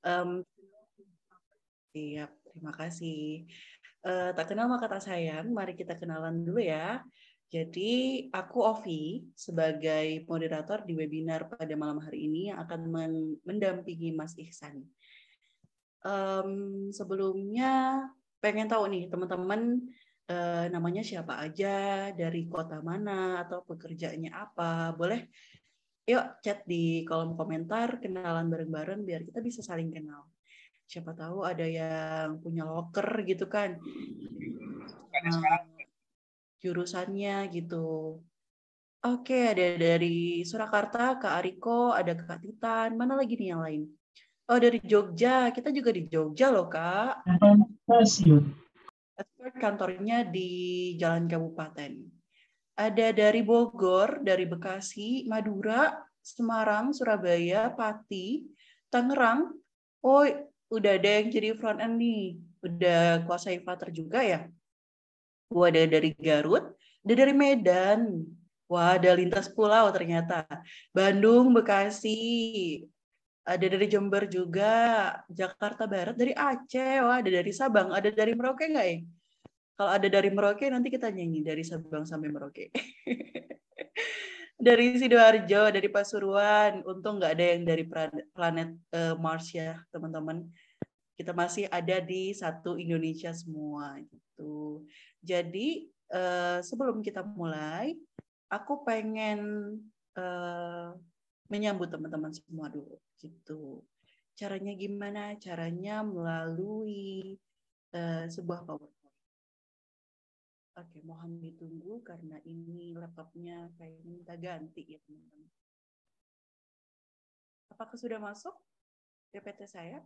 Um, siap, terima kasih. Uh, tak kenal maka tak sayang, mari kita kenalan dulu ya. Jadi aku Ovi sebagai moderator di webinar pada malam hari ini yang akan mendampingi Mas Ihsan. Um, sebelumnya pengen tahu nih teman-teman uh, namanya siapa aja, dari kota mana, atau pekerjaannya apa. Boleh Yuk chat di kolom komentar, kenalan bareng-bareng biar kita bisa saling kenal. Siapa tahu ada yang punya locker gitu kan. Nah, jurusannya gitu. Oke, ada dari Surakarta, Kak Ariko, ada Kak Titan, mana lagi nih yang lain? Oh, dari Jogja. Kita juga di Jogja loh, Kak. Stasiun. Kantornya di Jalan Kabupaten ada dari Bogor, dari Bekasi, Madura, Semarang, Surabaya, Pati, Tangerang. Oh, udah ada yang jadi front end nih. Udah kuasai Flutter juga ya? Wah, ada dari Garut, ada dari Medan. Wah, ada lintas pulau ternyata. Bandung, Bekasi, ada dari Jember juga, Jakarta Barat, dari Aceh, wah ada dari Sabang, ada dari Merauke nggak ya? Kalau ada dari Merauke nanti kita nyanyi dari Sabang sampai Merauke. dari Sidoarjo, dari Pasuruan, untung nggak ada yang dari planet uh, Mars ya, teman-teman. Kita masih ada di satu Indonesia semua gitu. Jadi uh, sebelum kita mulai, aku pengen uh, menyambut teman-teman semua dulu gitu. Caranya gimana? Caranya melalui uh, sebuah power Oke, mohon ditunggu karena ini laptopnya kayaknya minta ganti ya teman-teman. Apakah sudah masuk DPT saya?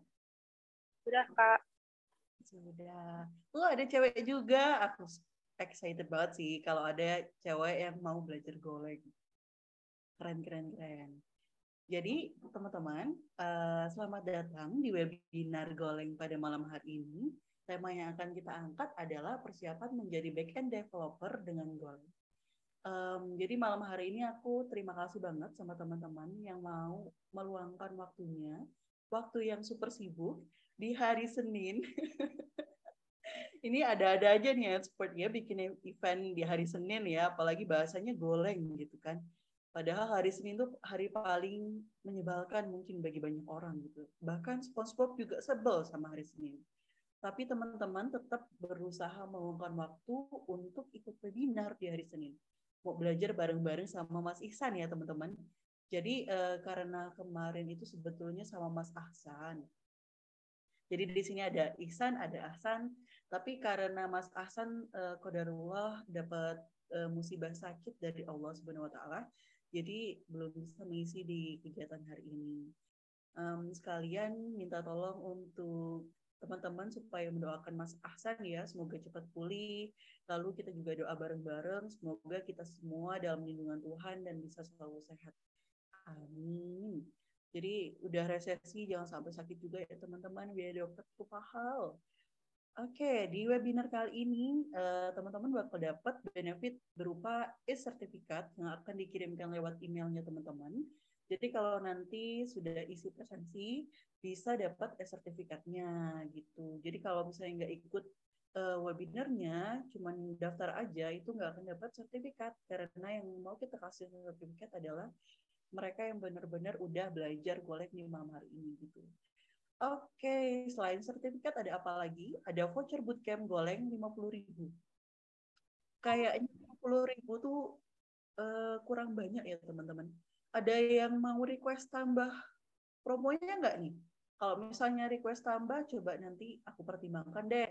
Sudah, Kak. Sudah. Lo oh, ada cewek juga. Aku excited banget sih kalau ada cewek yang mau belajar goleng. Keren, keren, keren. Jadi, teman-teman, uh, selamat datang di webinar Goleng pada malam hari ini tema yang akan kita angkat adalah persiapan menjadi backend developer dengan goal. Um, jadi malam hari ini aku terima kasih banget sama teman-teman yang mau meluangkan waktunya, waktu yang super sibuk di hari Senin. ini ada-ada aja nih expertnya bikin event di hari Senin ya, apalagi bahasanya goleng gitu kan. Padahal hari Senin itu hari paling menyebalkan mungkin bagi banyak orang gitu. Bahkan SpongeBob juga sebel sama hari Senin tapi teman-teman tetap berusaha meluangkan waktu untuk ikut webinar di hari Senin. Mau belajar bareng-bareng sama Mas Ihsan ya teman-teman. Jadi eh, karena kemarin itu sebetulnya sama Mas Ahsan. Jadi di sini ada Ihsan, ada Ahsan, tapi karena Mas Ahsan eh, kodarullah dapat eh, musibah sakit dari Allah Subhanahu taala, jadi belum bisa mengisi di kegiatan hari ini. Um, sekalian minta tolong untuk teman-teman supaya mendoakan Mas Ahsan ya, semoga cepat pulih. Lalu kita juga doa bareng-bareng, semoga kita semua dalam lindungan Tuhan dan bisa selalu sehat. Amin. Jadi udah resesi jangan sampai sakit juga ya teman-teman biaya dokter cukup mahal Oke, di webinar kali ini eh, teman-teman uh, bakal dapat benefit berupa e-sertifikat yang akan dikirimkan lewat emailnya teman-teman jadi kalau nanti sudah isi presensi bisa dapat e sertifikatnya gitu. Jadi kalau misalnya nggak ikut uh, webinarnya, cuman daftar aja itu nggak akan dapat sertifikat karena yang mau kita kasih sertifikat adalah mereka yang benar-benar udah belajar golek di malam hari ini gitu. Oke, okay. selain sertifikat ada apa lagi? Ada voucher bootcamp goleng 50.000. Kayaknya 50.000 tuh uh, kurang banyak ya, teman-teman ada yang mau request tambah promonya nggak nih? Kalau misalnya request tambah, coba nanti aku pertimbangkan deh.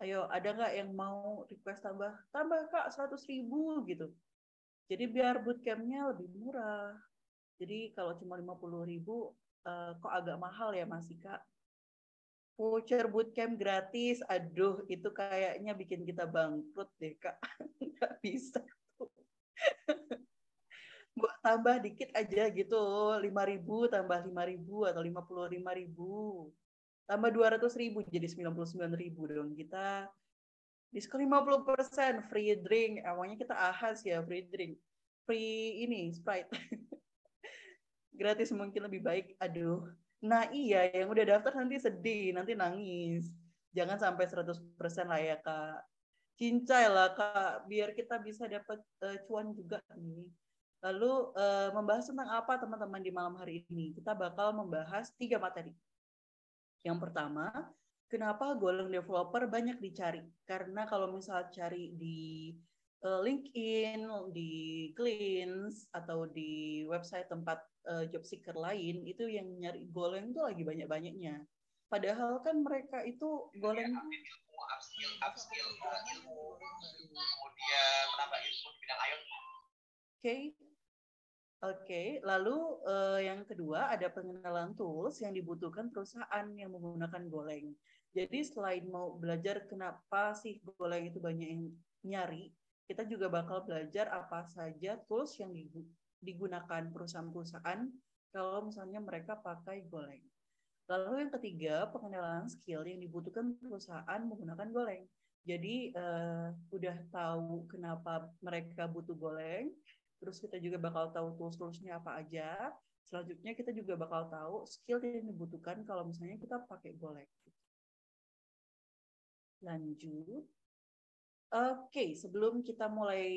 Ayo, ada nggak yang mau request tambah? Tambah kak, 100 ribu gitu. Jadi biar bootcampnya lebih murah. Jadi kalau cuma 50 ribu, eh, kok agak mahal ya Mas Ika? Voucher bootcamp gratis, aduh itu kayaknya bikin kita bangkrut deh kak. Nggak bisa tuh. gue tambah dikit aja gitu lima ribu tambah lima ribu atau lima puluh lima ribu tambah dua ratus ribu jadi sembilan puluh sembilan ribu dong kita diskon lima puluh persen free drink eh, awalnya kita ahas ya free drink free ini sprite gratis mungkin lebih baik aduh nah iya yang udah daftar nanti sedih nanti nangis jangan sampai seratus persen lah ya kak cincai lah kak biar kita bisa dapat uh, eh, cuan juga nih Lalu uh, membahas tentang apa teman-teman di malam hari ini? Kita bakal membahas tiga materi. Yang pertama, kenapa golong developer banyak dicari? Karena kalau misalnya cari di uh, LinkedIn, di Cleans atau di website tempat uh, job seeker lain, itu yang nyari golong itu lagi banyak-banyaknya. Padahal kan mereka itu golden iya, upskill, upskill ilmu, kemudian menambah ilmu di bidang IoT. Oke, Oke, okay. lalu uh, yang kedua ada pengenalan tools yang dibutuhkan perusahaan yang menggunakan Goleng. Jadi selain mau belajar kenapa sih Goleng itu banyak yang nyari, kita juga bakal belajar apa saja tools yang digunakan perusahaan-perusahaan kalau misalnya mereka pakai Goleng. Lalu yang ketiga, pengenalan skill yang dibutuhkan perusahaan menggunakan Goleng. Jadi uh, udah tahu kenapa mereka butuh Goleng, Terus kita juga bakal tahu tools-toolsnya apa aja. Selanjutnya kita juga bakal tahu skill yang dibutuhkan kalau misalnya kita pakai golek. Lanjut. Oke, okay, sebelum kita mulai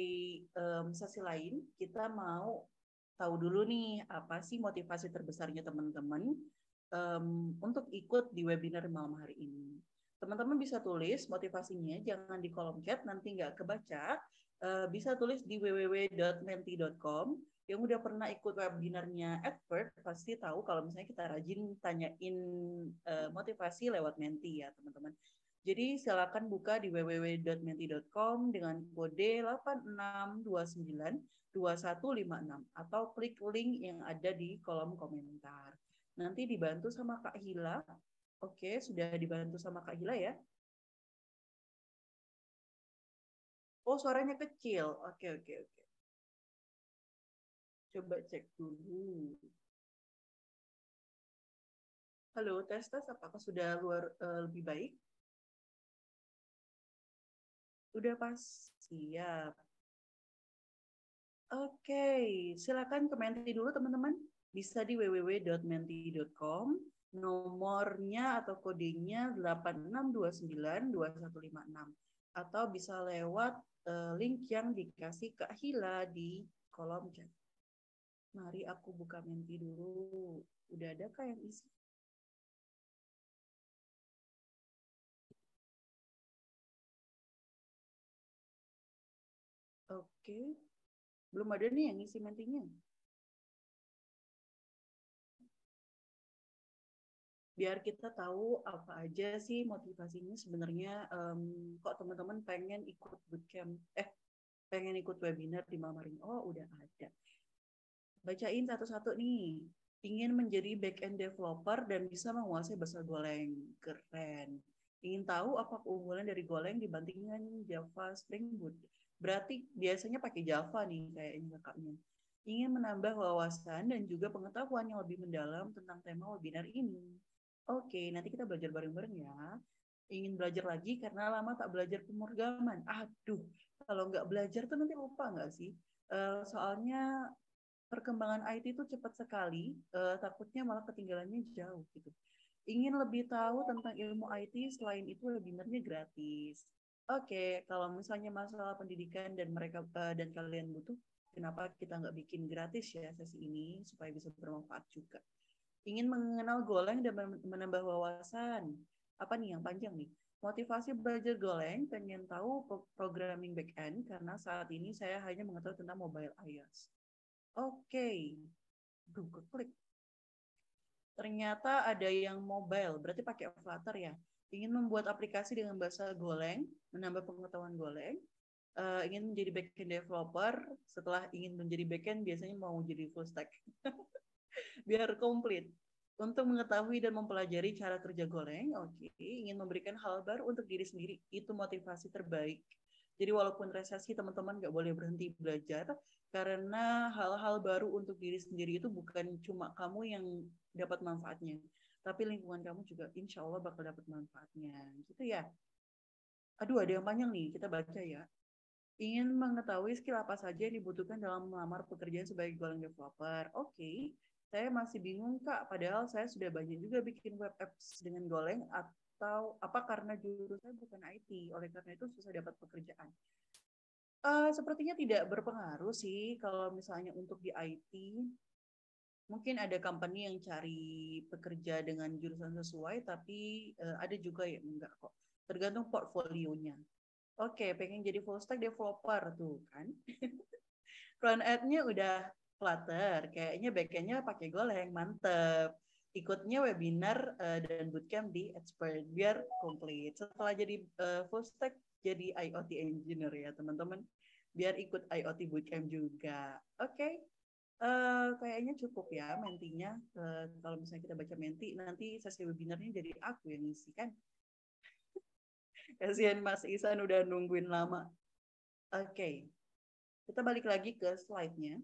um, sesi lain, kita mau tahu dulu nih apa sih motivasi terbesarnya teman-teman um, untuk ikut di webinar malam hari ini. Teman-teman bisa tulis motivasinya, jangan di kolom chat, nanti nggak kebaca uh, bisa tulis di www.menti.com. Yang udah pernah ikut webinarnya expert pasti tahu kalau misalnya kita rajin tanyain uh, motivasi lewat Menti ya teman-teman. Jadi silakan buka di www.menti.com dengan kode 86292156 atau klik link yang ada di kolom komentar. Nanti dibantu sama Kak Hila. Oke, sudah dibantu sama Kak Hila ya. Oh, suaranya kecil. Oke, oke, oke. Coba cek dulu. Halo, tes tes apakah sudah luar uh, lebih baik? Udah pas siap. Oke, silakan ke Menti dulu teman-teman. Bisa di www.menti.com. Nomornya atau kodenya 86292156 atau bisa lewat Eh, link yang dikasih ke Hila di kolom chat. Mari aku buka menti dulu. Udah ada kah yang isi? Oke. Belum ada nih yang isi mentinya. biar kita tahu apa aja sih motivasinya sebenarnya um, kok teman-teman pengen ikut bootcamp eh pengen ikut webinar di Mamaring oh udah ada bacain satu-satu nih ingin menjadi back end developer dan bisa menguasai bahasa Golang keren ingin tahu apa keunggulan dari Golang dibandingkan Java Spring Boot berarti biasanya pakai Java nih kayaknya kakaknya ingin menambah wawasan dan juga pengetahuan yang lebih mendalam tentang tema webinar ini Oke, nanti kita belajar bareng-bareng ya. Ingin belajar lagi karena lama tak belajar pemrograman. Aduh, kalau nggak belajar tuh nanti lupa nggak sih? Uh, soalnya perkembangan IT itu cepat sekali, uh, takutnya malah ketinggalannya jauh gitu. Ingin lebih tahu tentang ilmu IT, selain itu webinarnya gratis. Oke, okay, kalau misalnya masalah pendidikan dan mereka uh, dan kalian butuh, kenapa kita nggak bikin gratis ya sesi ini supaya bisa bermanfaat juga ingin mengenal goleng dan menambah wawasan. Apa nih yang panjang nih? Motivasi belajar Goleng pengen tahu programming backend karena saat ini saya hanya mengetahui tentang mobile iOS. Oke, okay. klik. Ternyata ada yang mobile, berarti pakai avatar ya. Ingin membuat aplikasi dengan bahasa Goleng, menambah pengetahuan Goleng, uh, ingin menjadi backend developer, setelah ingin menjadi backend biasanya mau jadi full stack. biar komplit. Untuk mengetahui dan mempelajari cara kerja goreng, oke, okay, ingin memberikan hal baru untuk diri sendiri, itu motivasi terbaik. Jadi walaupun resesi teman-teman nggak boleh berhenti belajar karena hal-hal baru untuk diri sendiri itu bukan cuma kamu yang dapat manfaatnya, tapi lingkungan kamu juga insya Allah bakal dapat manfaatnya. Gitu ya. Aduh, ada yang panjang nih, kita baca ya ingin mengetahui skill apa saja yang dibutuhkan dalam melamar pekerjaan sebagai golongan developer. Oke, okay. Saya masih bingung Kak, padahal saya sudah banyak juga bikin web apps dengan Goleng atau apa karena jurusan saya bukan IT, oleh karena itu susah dapat pekerjaan. Uh, sepertinya tidak berpengaruh sih kalau misalnya untuk di IT mungkin ada company yang cari pekerja dengan jurusan sesuai tapi uh, ada juga yang enggak kok tergantung portfolionya oke okay, pengen jadi full stack developer tuh kan front end-nya udah Flutter, kayaknya backendnya pakai goleng mantep. Ikutnya webinar uh, dan bootcamp di Expert biar komplit. Setelah jadi uh, full stack, jadi IoT engineer ya teman-teman. Biar ikut IoT bootcamp juga. Oke, okay. uh, eh, kayaknya cukup ya mentinya. Uh, kalau misalnya kita baca menti, nanti sesi webinarnya jadi aku yang ngisi kan. Kasihan Mas Isan udah nungguin lama. Oke, okay. kita balik lagi ke slide-nya.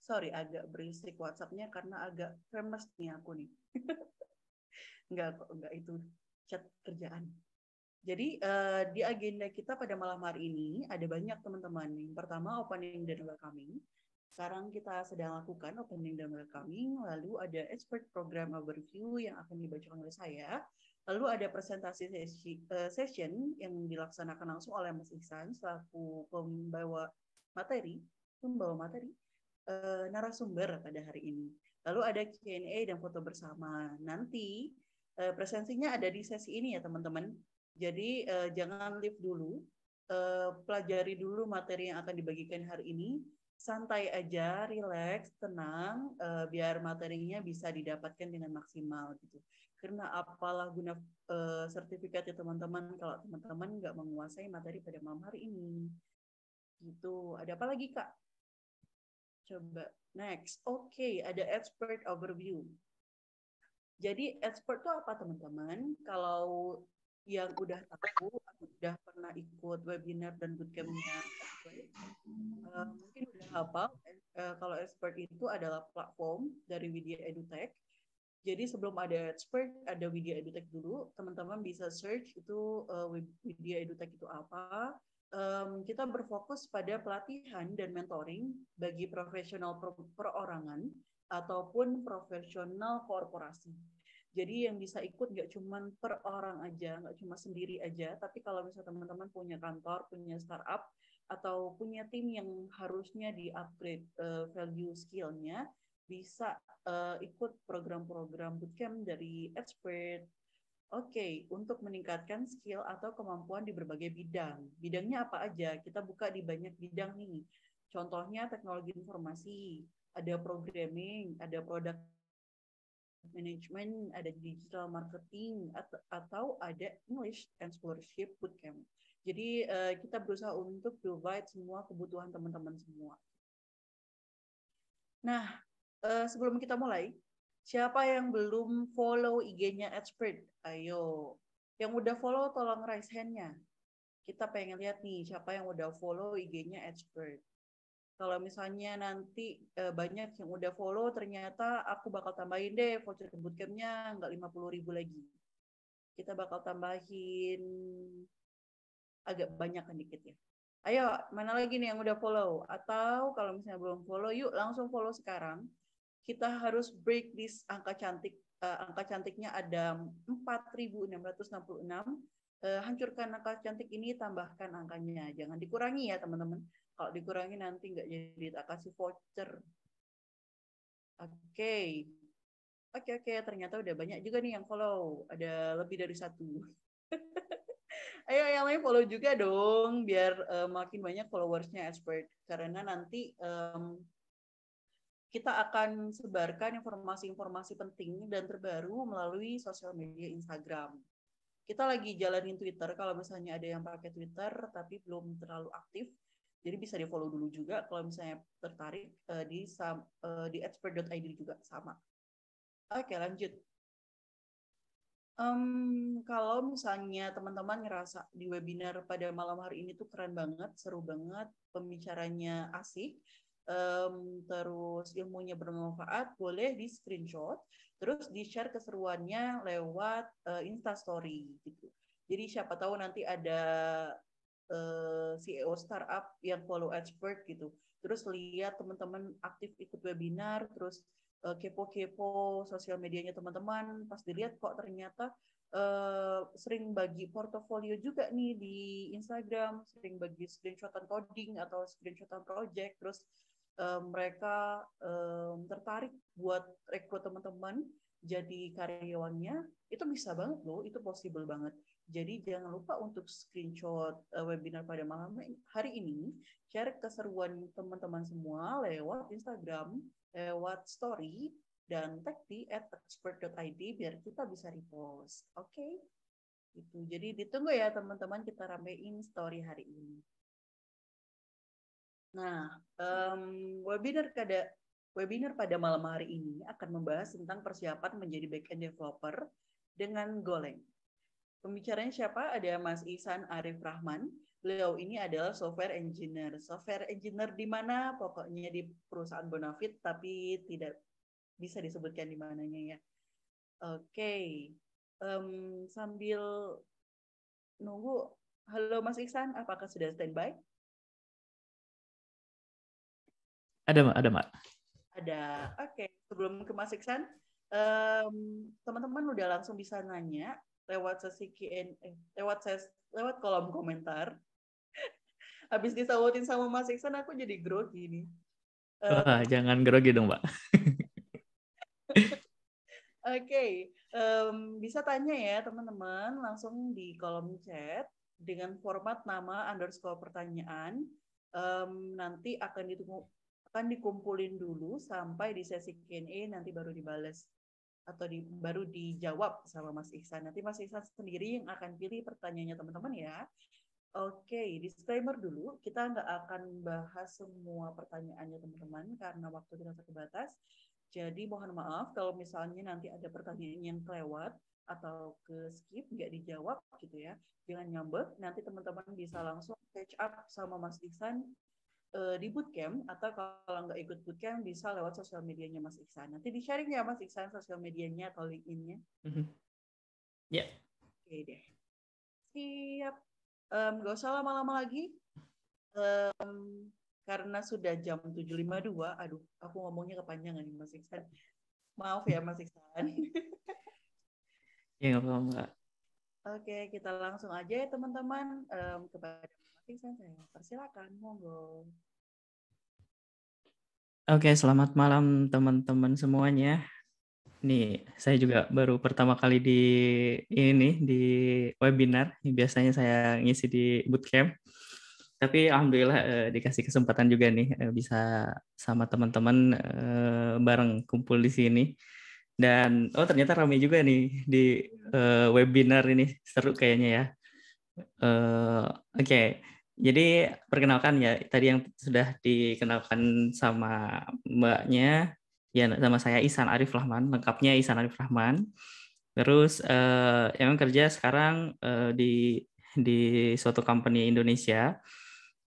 Sorry agak berisik WhatsApp-nya karena agak famous nih aku nih. nggak kok, nggak itu chat kerjaan. Jadi uh, di agenda kita pada malam hari ini ada banyak teman-teman. Yang pertama opening dan welcoming. Sekarang kita sedang lakukan opening dan welcoming. Lalu ada expert program overview yang akan dibacakan oleh saya. Lalu ada presentasi sesi, uh, session yang dilaksanakan langsung oleh Mas Ihsan selaku pembawa materi, pembawa materi uh, narasumber pada hari ini. Lalu ada Q&A dan foto bersama. Nanti uh, presensinya ada di sesi ini ya teman-teman. Jadi uh, jangan leave dulu, uh, pelajari dulu materi yang akan dibagikan hari ini. Santai aja, relax, tenang, uh, biar materinya bisa didapatkan dengan maksimal gitu. Karena apalah guna uh, sertifikat ya teman-teman kalau teman-teman nggak menguasai materi pada malam hari ini. Gitu. Ada apa lagi kak? Coba next. Oke, okay, ada expert overview. Jadi expert itu apa teman-teman? Kalau yang udah tahu, udah pernah ikut webinar dan bootcampnya, uh, mungkin udah apa eh, kalau expert itu adalah platform dari Widya EduTech. Jadi sebelum ada expert, ada Widya EduTech dulu. Teman-teman bisa search itu uh, Widya EduTech itu apa um, kita berfokus pada pelatihan dan mentoring bagi profesional per perorangan ataupun profesional korporasi. Jadi yang bisa ikut nggak cuma per orang aja, nggak cuma sendiri aja, tapi kalau misalnya teman-teman punya kantor, punya startup, atau punya tim yang harusnya di-upgrade uh, value skill-nya, bisa uh, ikut program-program bootcamp dari expert Oke, okay, untuk meningkatkan skill atau kemampuan di berbagai bidang. Bidangnya apa aja? Kita buka di banyak bidang nih. Contohnya teknologi informasi, ada programming, ada product management, ada digital marketing, atau ada English and scholarship bootcamp. Jadi eh, kita berusaha untuk provide semua kebutuhan teman-teman semua. Nah, eh, sebelum kita mulai, siapa yang belum follow IG-nya Expert? Ayo. Yang udah follow tolong raise hand-nya. Kita pengen lihat nih siapa yang udah follow IG-nya expert. Kalau misalnya nanti e, banyak yang udah follow, ternyata aku bakal tambahin deh voucher bootcamp-nya nggak 50 ribu lagi. Kita bakal tambahin agak banyak kan dikit ya. Ayo, mana lagi nih yang udah follow? Atau kalau misalnya belum follow, yuk langsung follow sekarang. Kita harus break this angka cantik uh, angka cantiknya ada 4.666. Uh, eh, hancurkan angka cantik ini, tambahkan angkanya. Jangan dikurangi ya teman-teman. Kalau dikurangi nanti nggak jadi tak kasih voucher. Oke. Okay. Oke, okay, oke. Okay. Ternyata udah banyak juga nih yang follow. Ada lebih dari satu. Ayo yang lain follow juga dong, biar uh, makin banyak followersnya expert. Karena nanti um, kita akan sebarkan informasi-informasi penting dan terbaru melalui sosial media Instagram. Kita lagi jalanin Twitter kalau misalnya ada yang pakai Twitter tapi belum terlalu aktif. Jadi bisa di follow dulu juga kalau misalnya tertarik eh, di eh, di expert.id juga sama. Oke, lanjut. Um, kalau misalnya teman-teman ngerasa di webinar pada malam hari ini tuh keren banget, seru banget, pembicaranya asik, um, terus ilmunya bermanfaat, boleh di screenshot, terus di share keseruannya lewat uh, instastory gitu. Jadi siapa tahu nanti ada uh, eh, CEO startup yang follow expert gitu, terus lihat teman-teman aktif ikut webinar, terus eh, kepo-kepo sosial medianya teman-teman, pas dilihat kok ternyata Uh, sering bagi portofolio juga nih di Instagram, sering bagi screenshotan coding atau screenshotan project, terus Eh, mereka um, tertarik buat rekrut teman-teman jadi karyawannya itu bisa banget loh itu possible banget jadi jangan lupa untuk screenshot eh, webinar pada malam hari ini, share keseruan teman-teman semua lewat Instagram, lewat story, dan tag di at expert.id biar kita bisa repost. Oke? Okay? Itu. Jadi ditunggu ya teman-teman kita ramein story hari ini. Nah, um, webinar pada webinar pada malam hari ini akan membahas tentang persiapan menjadi backend developer dengan Golang. Pembicaranya siapa? Ada Mas Ihsan Arif Rahman. Beliau ini adalah software engineer. Software engineer di mana? Pokoknya di perusahaan Bonafit, tapi tidak bisa disebutkan di mananya ya. Oke, okay. um, sambil nunggu, halo Mas Ihsan, apakah sudah standby? Ada Mbak, ada Mbak. Ada. Oke, okay. sebelum ke Mas Iksan, um, teman-teman udah langsung bisa nanya lewat sesi Q&A, eh, lewat ses, lewat kolom komentar. Habis disawatin sama Mas Iksan, aku jadi grogi nih. Uh, Wah, jangan grogi dong, Mbak. Oke, okay. um, bisa tanya ya teman-teman langsung di kolom chat dengan format nama underscore pertanyaan. Um, nanti akan ditunggu akan dikumpulin dulu sampai di sesi Q&A nanti baru dibales atau di, baru dijawab sama Mas Ihsan. Nanti Mas Ihsan sendiri yang akan pilih pertanyaannya teman-teman ya. Oke, okay, disclaimer dulu, kita nggak akan bahas semua pertanyaannya teman-teman karena waktu kita terbatas. Jadi mohon maaf kalau misalnya nanti ada pertanyaan yang kelewat atau ke skip nggak dijawab gitu ya jangan nyambek nanti teman-teman bisa langsung catch up sama Mas Iksan uh, di bootcamp atau kalau nggak ikut bootcamp bisa lewat sosial medianya Mas Iksan. Nanti di sharing ya Mas Iksan sosial medianya atau linkinnya Mm -hmm. Ya. Yeah. Oke okay, deh. Siap. Um, gak usah lama-lama lagi. Um, karena sudah jam 7.52, aduh, aku ngomongnya kepanjangan nih Mas Iksan. Maaf ya Mas Iksan. ya apa-apa. Oke, kita langsung aja ya teman-teman um, kepada saya. Persilakan, monggo. Oke, selamat malam teman-teman semuanya. Nih, saya juga baru pertama kali di ini di webinar. Biasanya saya ngisi di bootcamp. Tapi alhamdulillah eh, dikasih kesempatan juga nih eh, bisa sama teman-teman eh, bareng kumpul di sini. Dan oh ternyata ramai juga nih di eh, webinar ini. Seru kayaknya ya. Eh, Oke. Okay jadi perkenalkan ya tadi yang sudah dikenalkan sama mbaknya ya sama saya Isan Arif Rahman lengkapnya Isan Arif Rahman terus eh, emang kerja sekarang eh, di di suatu company Indonesia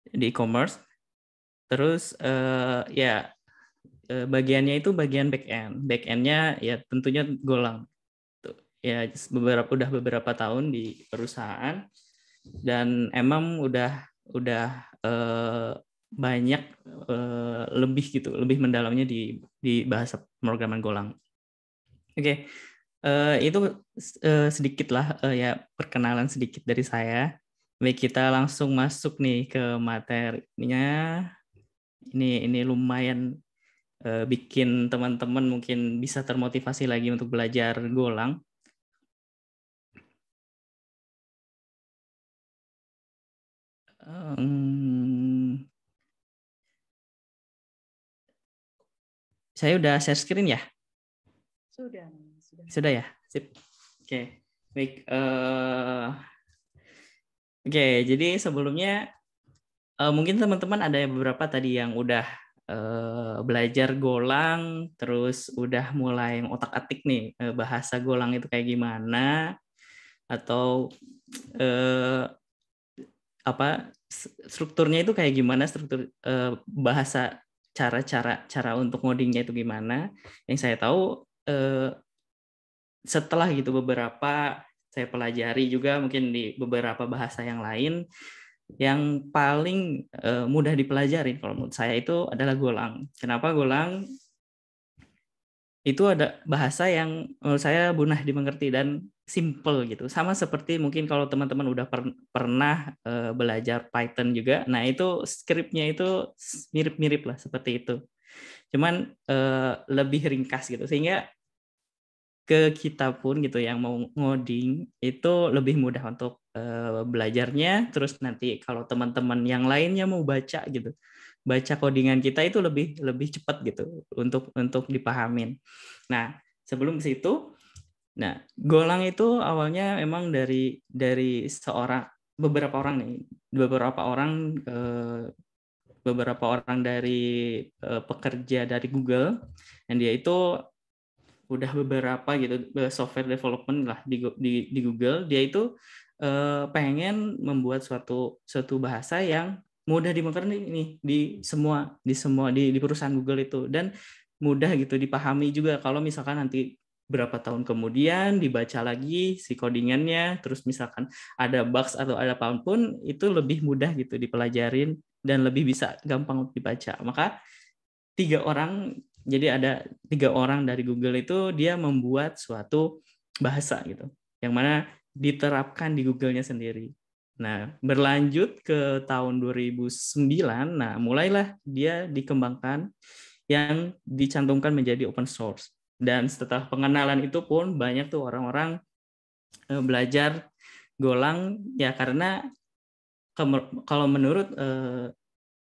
di e-commerce terus eh, ya eh, bagiannya itu bagian back end back endnya ya tentunya Golang ya beberapa udah beberapa tahun di perusahaan dan emang udah udah uh, banyak uh, lebih gitu, lebih mendalamnya di di bahasa pemrograman Golang. Oke, okay. uh, eh, itu uh, lah uh, ya perkenalan sedikit dari saya. Baik kita langsung masuk nih ke materinya. Ini ini lumayan uh, bikin teman-teman mungkin bisa termotivasi lagi untuk belajar Golang. Um, saya udah share screen ya? Sudah. Sudah, sudah ya? Sip. Oke. Okay. Baik. Uh, Oke, okay, jadi sebelumnya uh, mungkin teman-teman ada beberapa tadi yang udah uh, belajar golang, terus udah mulai otak-atik nih uh, bahasa golang itu kayak gimana, atau uh, apa strukturnya itu kayak gimana struktur eh, bahasa cara-cara cara untuk ngodingnya itu gimana yang saya tahu eh, setelah gitu beberapa saya pelajari juga mungkin di beberapa bahasa yang lain yang paling eh, mudah dipelajari kalau menurut saya itu adalah Golang kenapa Golang itu ada bahasa yang menurut saya bunah dimengerti dan simple gitu. Sama seperti mungkin kalau teman-teman udah per pernah uh, belajar Python juga. Nah, itu scriptnya itu mirip-mirip lah seperti itu. Cuman uh, lebih ringkas gitu. Sehingga ke kita pun gitu yang mau ngoding itu lebih mudah untuk uh, belajarnya terus nanti kalau teman-teman yang lainnya mau baca gitu baca codingan kita itu lebih lebih cepat gitu untuk untuk dipahamin. Nah, sebelum ke situ Nah, Golang itu awalnya memang dari dari seorang beberapa orang nih, beberapa orang eh, beberapa orang dari eh, pekerja dari Google dan dia itu udah beberapa gitu eh, software development lah di di, di Google, dia itu pengen membuat suatu suatu bahasa yang mudah dimengerti nih di semua di semua di, di perusahaan Google itu dan mudah gitu dipahami juga kalau misalkan nanti berapa tahun kemudian dibaca lagi si codingannya terus misalkan ada bugs atau ada apa pun itu lebih mudah gitu dipelajarin dan lebih bisa gampang dibaca maka tiga orang jadi ada tiga orang dari Google itu dia membuat suatu bahasa gitu yang mana diterapkan di Google-nya sendiri nah berlanjut ke tahun 2009 nah mulailah dia dikembangkan yang dicantumkan menjadi open source dan setelah pengenalan itu pun banyak tuh orang-orang eh, belajar golang ya karena kalau menurut eh,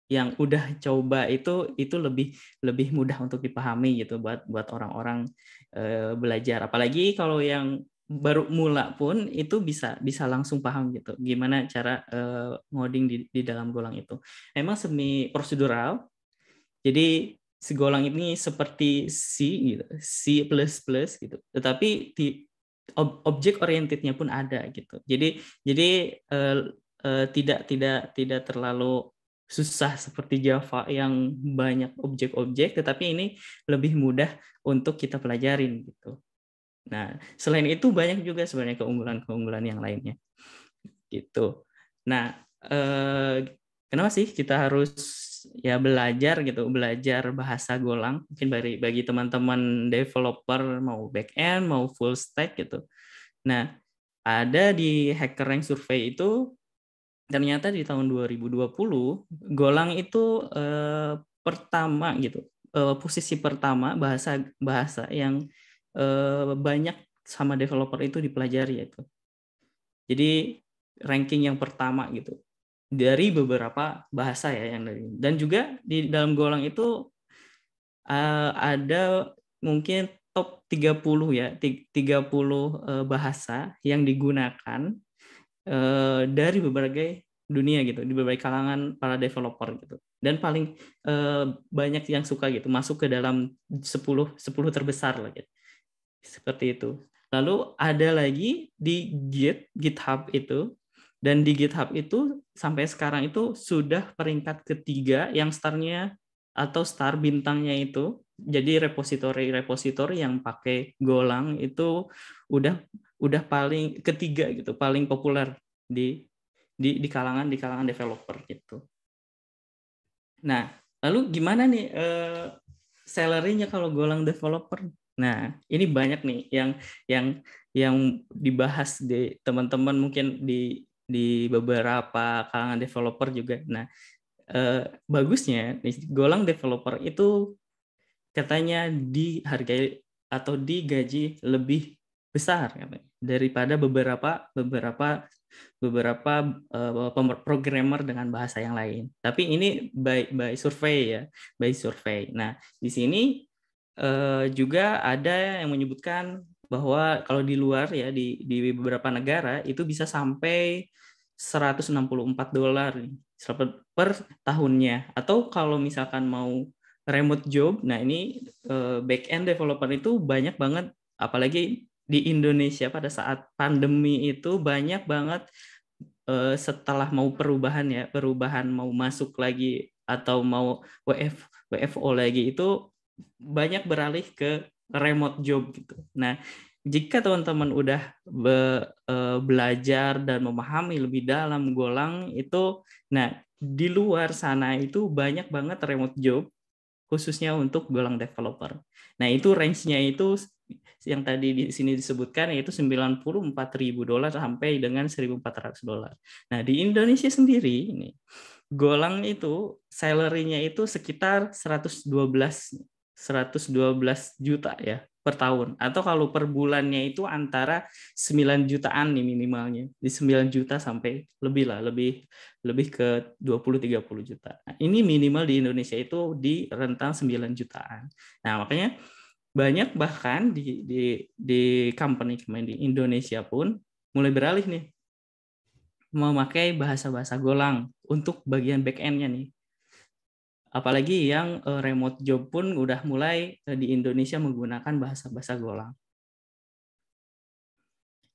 yang udah coba itu itu lebih lebih mudah untuk dipahami gitu buat buat orang-orang eh, belajar apalagi kalau yang baru mula pun itu bisa bisa langsung paham gitu gimana cara eh, ngoding di, di dalam golang itu emang semi prosedural jadi Segolang ini seperti C gitu, C++ gitu. Tetapi di ob, objek orientednya pun ada gitu. Jadi jadi uh, uh, tidak tidak tidak terlalu susah seperti Java yang banyak objek-objek, tetapi ini lebih mudah untuk kita pelajarin gitu. Nah, selain itu banyak juga sebenarnya keunggulan-keunggulan yang lainnya gitu. Nah, eh, kenapa sih kita harus ya belajar gitu belajar bahasa Golang mungkin bagi bagi teman-teman developer mau back end mau full stack gitu nah ada di hacker rank survei itu ternyata di tahun 2020 Golang itu eh, pertama gitu eh, posisi pertama bahasa bahasa yang eh, banyak sama developer itu dipelajari itu jadi ranking yang pertama gitu dari beberapa bahasa ya yang dari dan juga di dalam golang itu uh, ada mungkin top 30 ya 30 uh, eh, bahasa yang digunakan uh, dari berbagai dunia gitu di berbagai kalangan para developer gitu dan paling uh, banyak yang suka gitu masuk ke dalam 10 10 terbesar lah gitu. Seperti itu. Lalu ada lagi di Git GitHub itu dan di GitHub itu sampai sekarang itu sudah peringkat ketiga yang starnya atau star bintangnya itu. Jadi repository-repository yang pakai Golang itu udah udah paling ketiga gitu, paling populer di di di kalangan di kalangan developer gitu. Nah, lalu gimana nih uh, eh, salary kalau Golang developer? Nah, ini banyak nih yang yang yang dibahas di teman-teman mungkin di di beberapa kalangan developer juga. Nah, eh, bagusnya golang developer itu katanya dihargai atau digaji lebih besar katanya, daripada beberapa beberapa beberapa uh, programmer dengan bahasa yang lain. Tapi ini by by survei ya, by survei. Nah, di sini uh, juga ada yang menyebutkan bahwa kalau di luar ya di di beberapa negara itu bisa sampai 164 dolar per tahunnya atau kalau misalkan mau remote job nah ini eh, back end developer itu banyak banget apalagi di Indonesia pada saat pandemi itu banyak banget eh, setelah mau perubahan ya perubahan mau masuk lagi atau mau WF WFO lagi itu banyak beralih ke remote job gitu. Nah, jika teman-teman udah be, e, belajar dan memahami lebih dalam golang itu, nah di luar sana itu banyak banget remote job khususnya untuk golang developer. Nah, itu range-nya itu yang tadi di sini disebutkan yaitu 94.000 dolar sampai dengan 1.400 dolar. Nah, di Indonesia sendiri ini golang itu salary-nya itu sekitar 112 112 juta ya per tahun atau kalau per bulannya itu antara 9 jutaan nih minimalnya di 9 juta sampai lebih lah lebih lebih ke 20 30 juta. Nah, ini minimal di Indonesia itu di rentang 9 jutaan. Nah, makanya banyak bahkan di di di company di Indonesia pun mulai beralih nih memakai bahasa-bahasa Golang untuk bagian back end-nya nih. Apalagi yang eh, remote job pun udah mulai eh, di Indonesia menggunakan bahasa-bahasa Golang.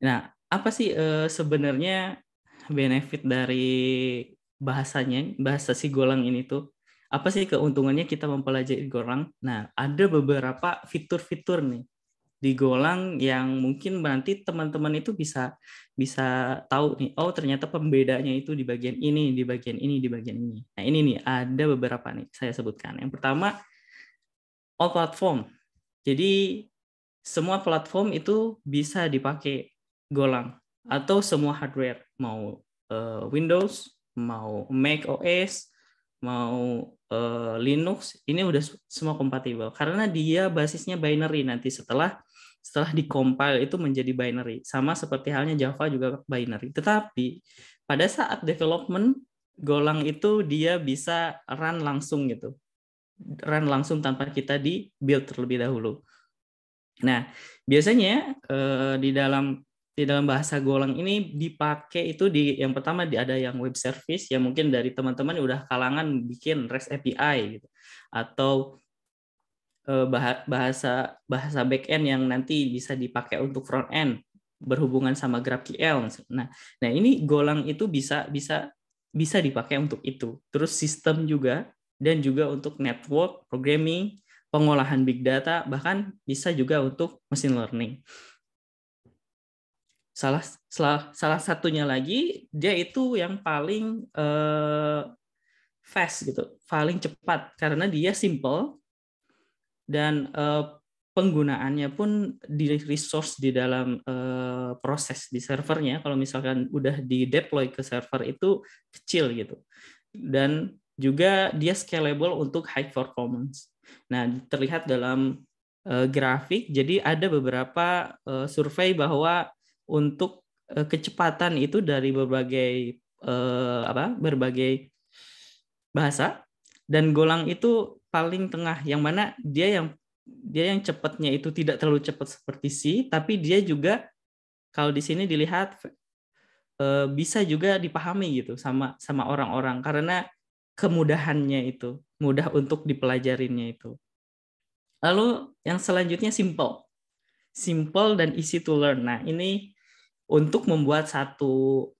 Nah, apa sih eh, sebenarnya benefit dari bahasanya, bahasa si Golang ini tuh? Apa sih keuntungannya kita mempelajari Golang? Nah, ada beberapa fitur-fitur nih di Golang yang mungkin nanti teman-teman itu bisa bisa tahu nih oh ternyata pembedanya itu di bagian ini di bagian ini di bagian ini nah ini nih ada beberapa nih saya sebutkan yang pertama all platform jadi semua platform itu bisa dipakai golang atau semua hardware mau uh, Windows mau Mac OS mau eh, Linux ini udah semua kompatibel karena dia basisnya binary nanti setelah setelah dikompil itu menjadi binary. Sama seperti halnya Java juga binary. Tetapi pada saat development Golang itu dia bisa run langsung gitu. Run langsung tanpa kita di build terlebih dahulu. Nah, biasanya eh, di dalam di dalam bahasa Golang ini dipakai itu di yang pertama di, ada yang web service yang mungkin dari teman-teman udah kalangan bikin REST API gitu atau Eh, bahasa bahasa back end yang nanti bisa dipakai untuk front end berhubungan sama GraphQL. Nah, nah ini Golang itu bisa bisa bisa dipakai untuk itu. Terus sistem juga dan juga untuk network, programming, pengolahan big data, bahkan bisa juga untuk machine learning. Salah salah, salah satunya lagi dia itu yang paling eh, fast gitu, paling cepat karena dia simple dan uh, penggunaannya pun di resource di dalam uh, proses di servernya kalau misalkan udah di deploy ke server itu kecil gitu dan juga dia scalable untuk high performance. Nah terlihat dalam uh, grafik jadi ada beberapa uh, survei bahwa untuk kecepatan itu dari berbagai uh, apa berbagai bahasa dan Golang itu paling tengah yang mana dia yang dia yang cepatnya itu tidak terlalu cepat seperti C tapi dia juga kalau di sini dilihat eh, bisa juga dipahami gitu sama sama orang-orang karena kemudahannya itu mudah untuk dipelajarinya itu lalu yang selanjutnya simple simple dan easy to learn nah ini untuk membuat satu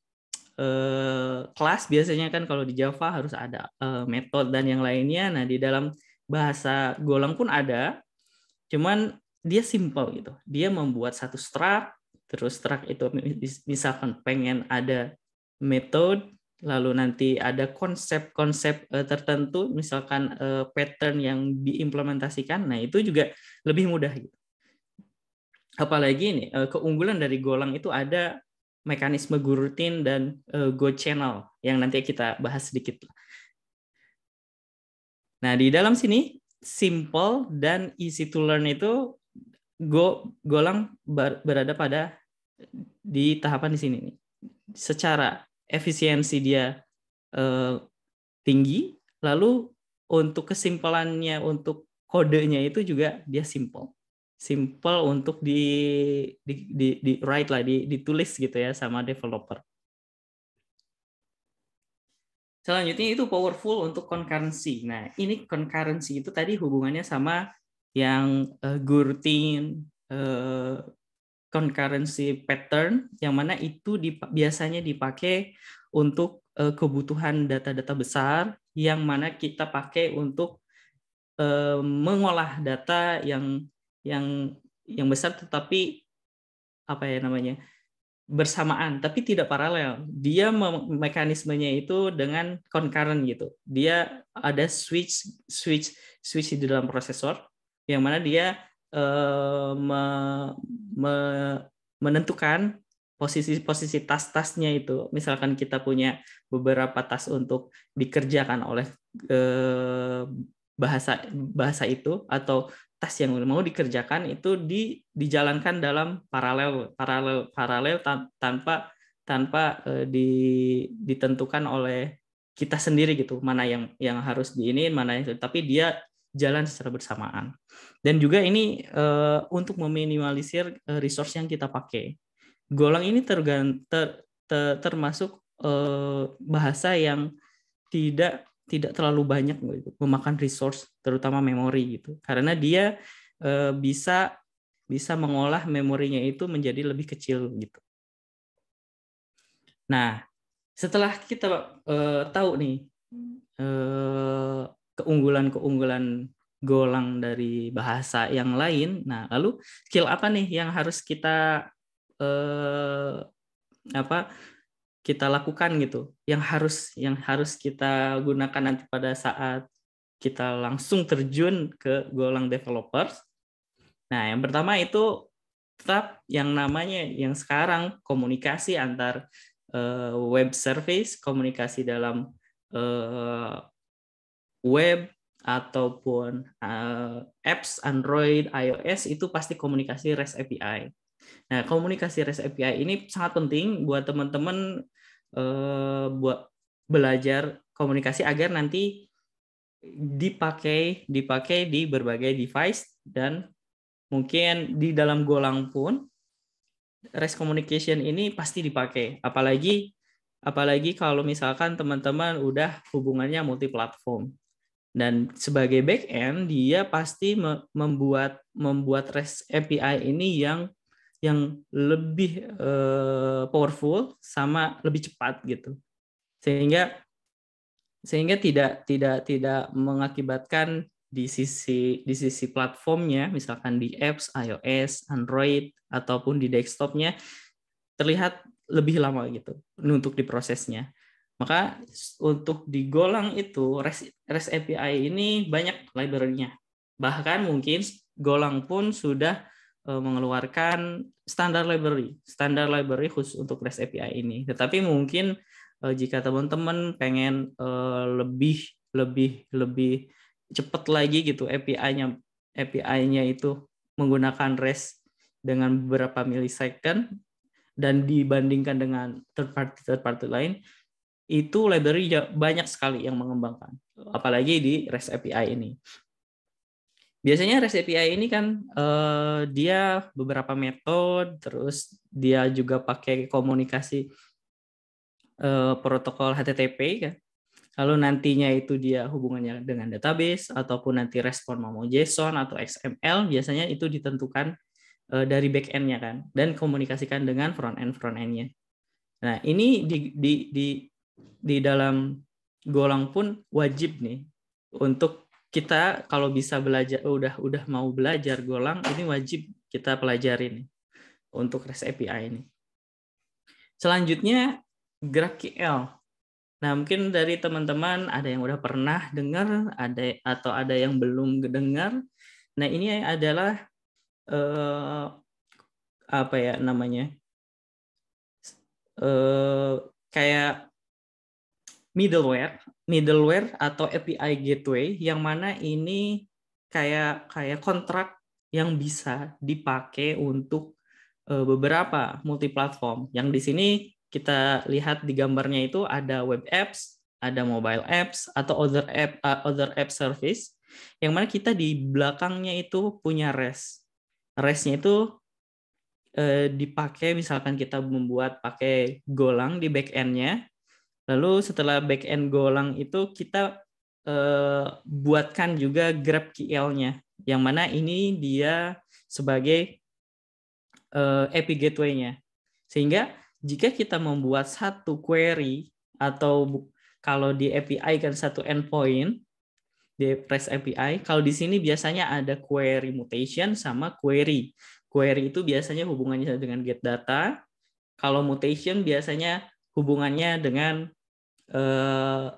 Eh, kelas biasanya kan kalau di Java harus ada eh, metode dan yang lainnya. Nah, di dalam bahasa Golang pun ada. Cuman dia simple gitu. Dia membuat satu struct, terus struct itu misalkan pengen ada metode lalu nanti ada konsep-konsep uh, tertentu misalkan uh, pattern yang diimplementasikan nah itu juga lebih mudah gitu apalagi ini keunggulan dari Golang itu ada mekanisme guru rutin dan uh, go channel yang nanti kita bahas sedikit. Nah, di dalam sini simple dan easy to learn itu go golang berada pada di tahapan di sini nih. Secara efisiensi dia uh, tinggi, lalu untuk kesimpelannya untuk kodenya itu juga dia simple simple untuk di di di, di write lah di, ditulis gitu ya sama developer. Selanjutnya itu powerful untuk concurrency. Nah, ini concurrency itu tadi hubungannya sama yang uh, Gurtin uh, concurrency pattern yang mana itu dip biasanya dipakai untuk uh, kebutuhan data-data besar yang mana kita pakai untuk uh, mengolah data yang yang yang besar tetapi apa ya namanya bersamaan tapi tidak paralel dia mekanismenya itu dengan concurrent gitu dia ada switch switch switch di dalam prosesor yang mana dia eh, me, me, menentukan posisi-posisi tas-tasnya itu misalkan kita punya beberapa tas untuk dikerjakan oleh eh, bahasa bahasa itu atau tas yang mau dikerjakan itu di dijalankan dalam paralel paralel paralel tanpa tanpa eh, di, ditentukan oleh kita sendiri gitu mana yang yang harus diinin mana yang tapi dia jalan secara bersamaan dan juga ini uh, untuk meminimalisir uh, resource yang kita pakai golang ini tergant ter, ter, termasuk uh, bahasa yang tidak tidak terlalu banyak gitu, memakan resource terutama memori gitu karena dia e, bisa bisa mengolah memorinya itu menjadi lebih kecil gitu. Nah setelah kita e, tahu nih e, keunggulan-keunggulan golang dari bahasa yang lain, nah lalu skill apa nih yang harus kita apa kita lakukan gitu, yang harus yang harus kita gunakan nanti pada saat kita langsung terjun ke Golang Developers. Nah, yang pertama itu tetap yang namanya yang sekarang komunikasi antar uh, web service, komunikasi dalam uh, web ataupun uh, apps Android, iOS itu pasti komunikasi REST API. Nah, komunikasi REST API ini sangat penting buat teman-teman eh, buat belajar komunikasi agar nanti dipakai dipakai di berbagai device dan mungkin di dalam golang pun REST communication ini pasti dipakai. Apalagi apalagi kalau misalkan teman-teman udah hubungannya multi platform dan sebagai back end dia pasti membuat membuat REST API ini yang yang lebih uh, powerful sama lebih cepat gitu sehingga sehingga tidak tidak tidak mengakibatkan di sisi di sisi platformnya misalkan di apps iOS Android ataupun di desktopnya terlihat lebih lama gitu untuk diprosesnya maka untuk di Golang itu REST, REST API ini banyak library-nya bahkan mungkin Golang pun sudah Eh, mengeluarkan standar library, standar library khusus untuk REST API ini. Tetapi mungkin eh, jika teman-teman pengen eh, lebih lebih lebih cepat lagi gitu API-nya API-nya itu menggunakan REST dengan beberapa milisecond dan dibandingkan dengan third party third party lain itu library banyak sekali yang mengembangkan apalagi di REST API ini biasanya REST API ini kan eh, dia beberapa metode, terus dia juga pakai komunikasi eh, protokol HTTP kan. Lalu nantinya itu dia hubungannya dengan database ataupun nanti respon mau JSON atau XML biasanya itu ditentukan eh, dari back end kan dan komunikasikan dengan front end front endnya Nah, ini di di di di dalam Golang pun wajib nih untuk kita kalau bisa belajar oh, udah udah mau belajar Golang ini wajib kita pelajari nih untuk REST API ini. Selanjutnya GraphQL. Nah, mungkin dari teman-teman ada yang udah pernah dengar, ada atau ada yang belum dengar. Nah, ini adalah eh, apa ya namanya? Eh, kayak middleware middleware atau API gateway yang mana ini kayak kayak kontrak yang bisa dipakai untuk eh, beberapa multiplatform. Yang di sini kita lihat di gambarnya itu ada web apps, ada mobile apps atau other app uh, other app service yang mana kita di belakangnya itu punya REST. REST-nya itu eh, dipakai misalkan kita membuat pakai Golang di back end nya Lalu setelah back end Golang itu kita eh, buatkan juga grab ql nya yang mana ini dia sebagai eh, API gateway-nya. Sehingga jika kita membuat satu query atau kalau di API kan satu endpoint di press API, kalau di sini biasanya ada query mutation sama query. Query itu biasanya hubungannya dengan get data. Kalau mutation biasanya hubungannya dengan uh,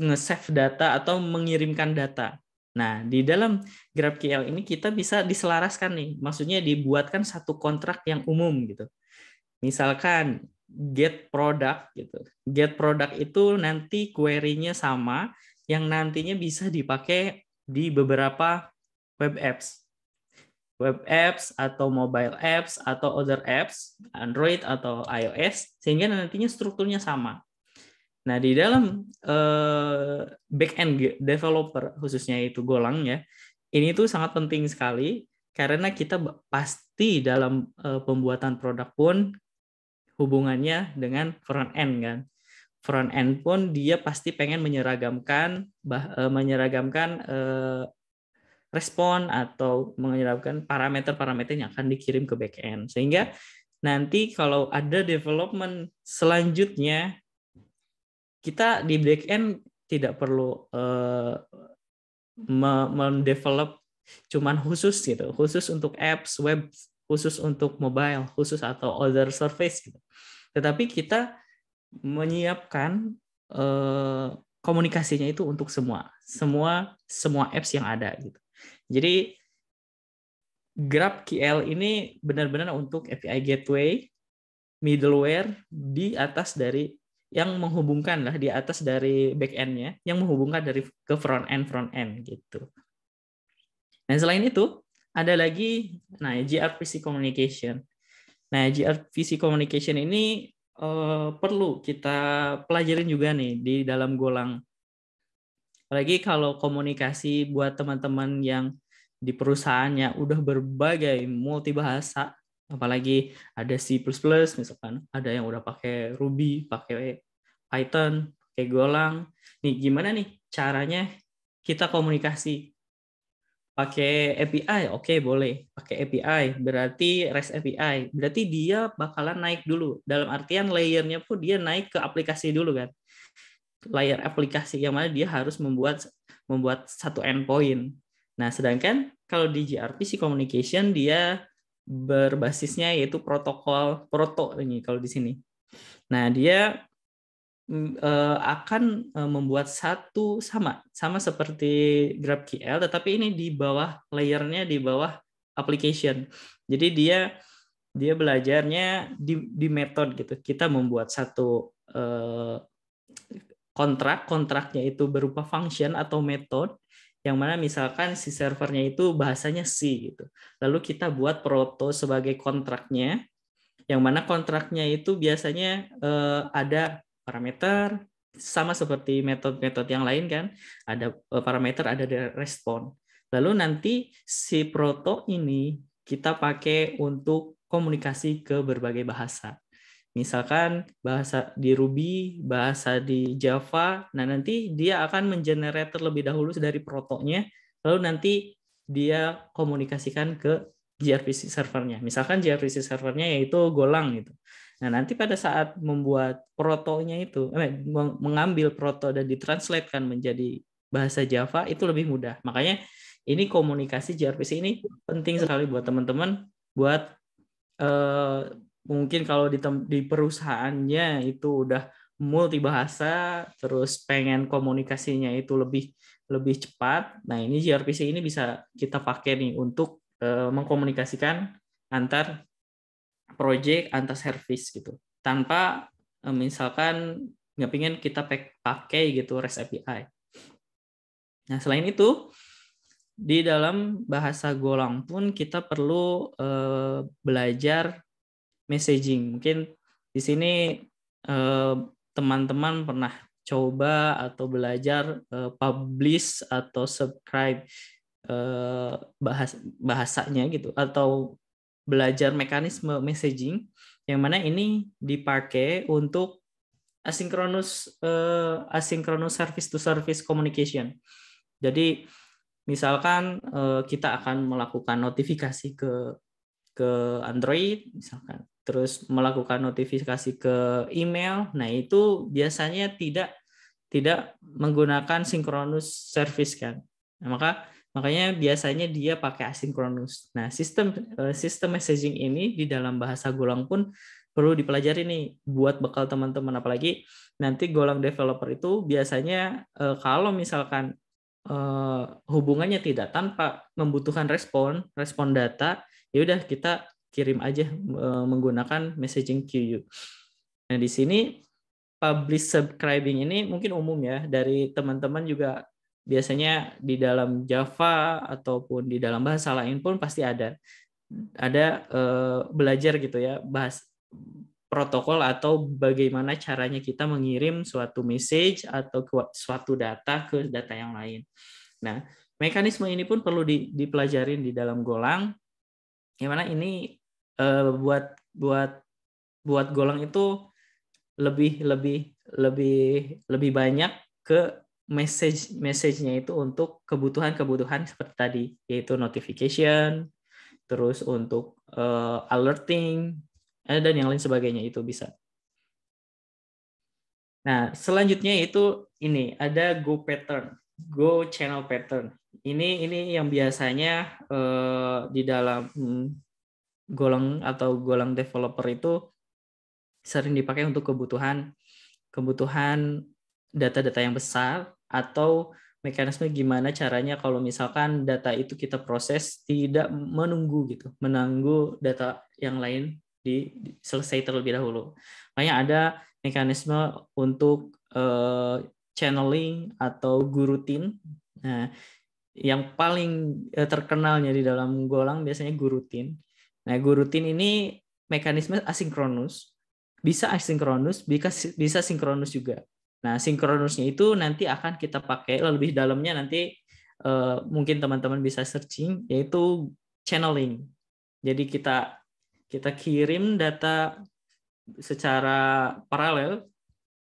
nge-save data atau mengirimkan data. Nah, di dalam GraphQL ini kita bisa diselaraskan nih, maksudnya dibuatkan satu kontrak yang umum gitu. Misalkan get product gitu. Get product itu nanti query-nya sama yang nantinya bisa dipakai di beberapa web apps web apps atau mobile apps atau other apps, Android atau iOS, sehingga nantinya strukturnya sama. Nah, di dalam eh, end developer khususnya itu Golang ya, ini tuh sangat penting sekali karena kita pasti dalam eh, pembuatan produk pun hubungannya dengan front end kan. Front end pun dia pasti pengen menyeragamkan bah, eh, menyeragamkan eh, respon atau menyerapkan parameter-parameter yang akan dikirim ke backend. Sehingga nanti kalau ada development selanjutnya kita di backend tidak perlu uh, mendevelop cuman khusus gitu, khusus untuk apps, web, khusus untuk mobile, khusus atau other service gitu. Tetapi kita menyiapkan uh, komunikasinya itu untuk semua, semua semua apps yang ada gitu. Jadi GraphQL ini benar-benar untuk API gateway, middleware di atas dari yang menghubungkan lah di atas dari back end-nya, yang menghubungkan dari ke front end front end gitu. Nah selain itu ada lagi nah gRPC communication. Nah, gRPC communication ini uh, perlu kita pelajarin juga nih di dalam golang Apalagi kalau komunikasi buat teman-teman yang di perusahaannya udah berbagai multibahasa, apalagi ada C++ misalkan, ada yang udah pakai Ruby, pakai Python, pakai Golang. Nih, gimana nih caranya kita komunikasi? Pakai API, oke okay, boleh. Pakai API, berarti REST API. Berarti dia bakalan naik dulu. Dalam artian layernya pun dia naik ke aplikasi dulu kan layar aplikasi yang mana dia harus membuat membuat satu endpoint. Nah, sedangkan kalau di gRPC communication dia berbasisnya yaitu protokol proto ini kalau di sini. Nah, dia mm, eh, akan eh, membuat satu sama sama seperti GraphQL tetapi ini di bawah layernya di bawah application. Jadi dia dia belajarnya di di metode gitu. Kita membuat satu uh, kontrak, kontraknya itu berupa function atau method yang mana misalkan si servernya itu bahasanya C gitu. Lalu kita buat proto sebagai kontraknya yang mana kontraknya itu biasanya eh, ada parameter sama seperti metode-metode yang lain kan, ada eh, parameter, ada respon. Lalu nanti si proto ini kita pakai untuk komunikasi ke berbagai bahasa. Misalkan bahasa di Ruby, bahasa di Java, nah nanti dia akan mengenerate terlebih dahulu dari protonya, lalu nanti dia komunikasikan ke gRPC servernya. Misalkan gRPC servernya yaitu Golang gitu. Nah, nanti pada saat membuat protonya itu, eh, mengambil proto dan ditranslatekan menjadi bahasa Java itu lebih mudah. Makanya ini komunikasi gRPC ini penting sekali buat teman-teman buat eh, mungkin kalau di, di perusahaannya itu udah multi bahasa terus pengen komunikasinya itu lebih lebih cepat. Nah, ini gRPC ini bisa kita pakai nih untuk e, mengkomunikasikan antar project, antar service gitu. Tanpa e, misalkan nggak pingin kita pakai gitu REST API. Nah, selain itu di dalam bahasa Golang pun kita perlu e, belajar messaging. Mungkin di sini eh, teman-teman pernah coba atau belajar eh, publish atau subscribe eh, bahas bahasanya gitu atau belajar mekanisme messaging yang mana ini dipakai untuk asynchronous asynchronous service to service communication. Jadi misalkan kita akan melakukan notifikasi ke ke Android misalkan terus melakukan notifikasi ke email. Nah, itu biasanya tidak tidak menggunakan synchronous service kan. Nah, maka makanya biasanya dia pakai asinkronus. Nah, sistem eh, sistem messaging ini di dalam bahasa Golang pun perlu dipelajari nih buat bekal teman-teman apalagi nanti Golang developer itu biasanya eh, kalau misalkan eh, hubungannya tidak tanpa membutuhkan respon, respon data, ya udah kita kirim aja e, menggunakan messaging QU. Nah, di sini publish subscribing ini mungkin umum ya dari teman-teman juga biasanya di dalam Java ataupun di dalam bahasa lain pun pasti ada ada e, belajar gitu ya bahas protokol atau bagaimana caranya kita mengirim suatu message atau suatu data ke data yang lain. Nah, mekanisme ini pun perlu di, dipelajarin di dalam Golang. Gimana ini uh, buat buat buat Golang itu lebih lebih lebih lebih banyak ke message message-nya itu untuk kebutuhan-kebutuhan seperti tadi yaitu notification terus untuk uh, alerting eh, dan yang lain sebagainya itu bisa. Nah, selanjutnya itu ini ada go pattern, go channel pattern. Ini ini yang biasanya uh, di dalam Golang atau Golang developer itu sering dipakai untuk kebutuhan kebutuhan data-data yang besar atau mekanisme gimana caranya kalau misalkan data itu kita proses tidak menunggu gitu, menunggu data yang lain di, di selesai terlebih dahulu. Makanya ada mekanisme untuk uh, channeling atau gurutin. Nah, yang paling eh, terkenalnya di dalam Golang biasanya gurutin. Nah, guru rutin ini mekanisme asinkronus, bisa asinkronus, bisa bisa sinkronus juga. Nah, sinkronusnya itu nanti akan kita pakai lebih dalamnya nanti uh, mungkin teman-teman bisa searching yaitu channeling. Jadi kita kita kirim data secara paralel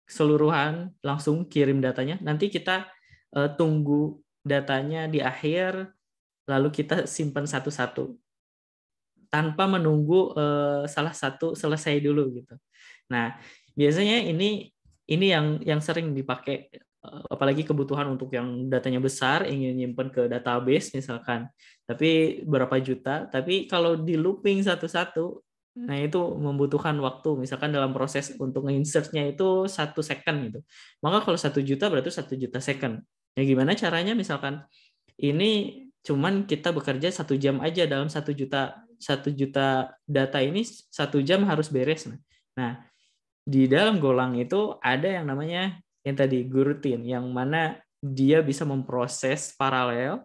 keseluruhan langsung kirim datanya. Nanti kita uh, tunggu datanya di akhir lalu kita simpan satu-satu tanpa menunggu uh, salah satu selesai dulu gitu. Nah, biasanya ini ini yang yang sering dipakai eh, apalagi kebutuhan untuk yang datanya besar ingin nyimpan ke database misalkan tapi berapa juta tapi kalau di looping satu-satu hmm. nah itu membutuhkan waktu misalkan dalam proses untuk insertnya itu satu second gitu maka kalau satu juta berarti satu juta second ya gimana caranya misalkan ini cuman kita bekerja satu jam aja dalam satu juta satu juta data ini satu jam harus beres. Nah, di dalam Golang itu ada yang namanya yang tadi gurutin, yang mana dia bisa memproses paralel.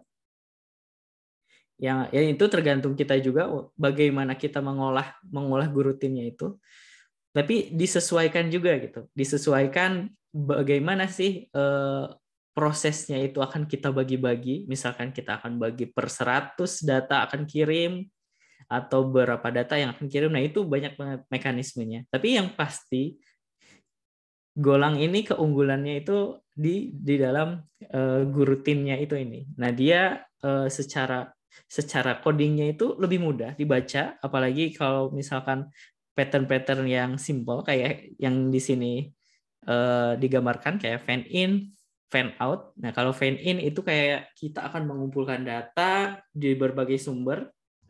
Yang yang itu tergantung kita juga oh, bagaimana kita mengolah mengolah gurutinnya itu. Tapi disesuaikan juga gitu, disesuaikan bagaimana sih eh, prosesnya itu akan kita bagi-bagi. Misalkan kita akan bagi per 100 data akan kirim, atau berapa data yang akan kirim. Nah, itu banyak banget mekanismenya. Tapi yang pasti Golang ini keunggulannya itu di di dalam uh, guru timnya itu ini. Nah, dia uh, secara secara codingnya itu lebih mudah dibaca apalagi kalau misalkan pattern-pattern yang simple kayak yang di sini uh, digambarkan kayak fan in, fan out. Nah, kalau fan in itu kayak kita akan mengumpulkan data di berbagai sumber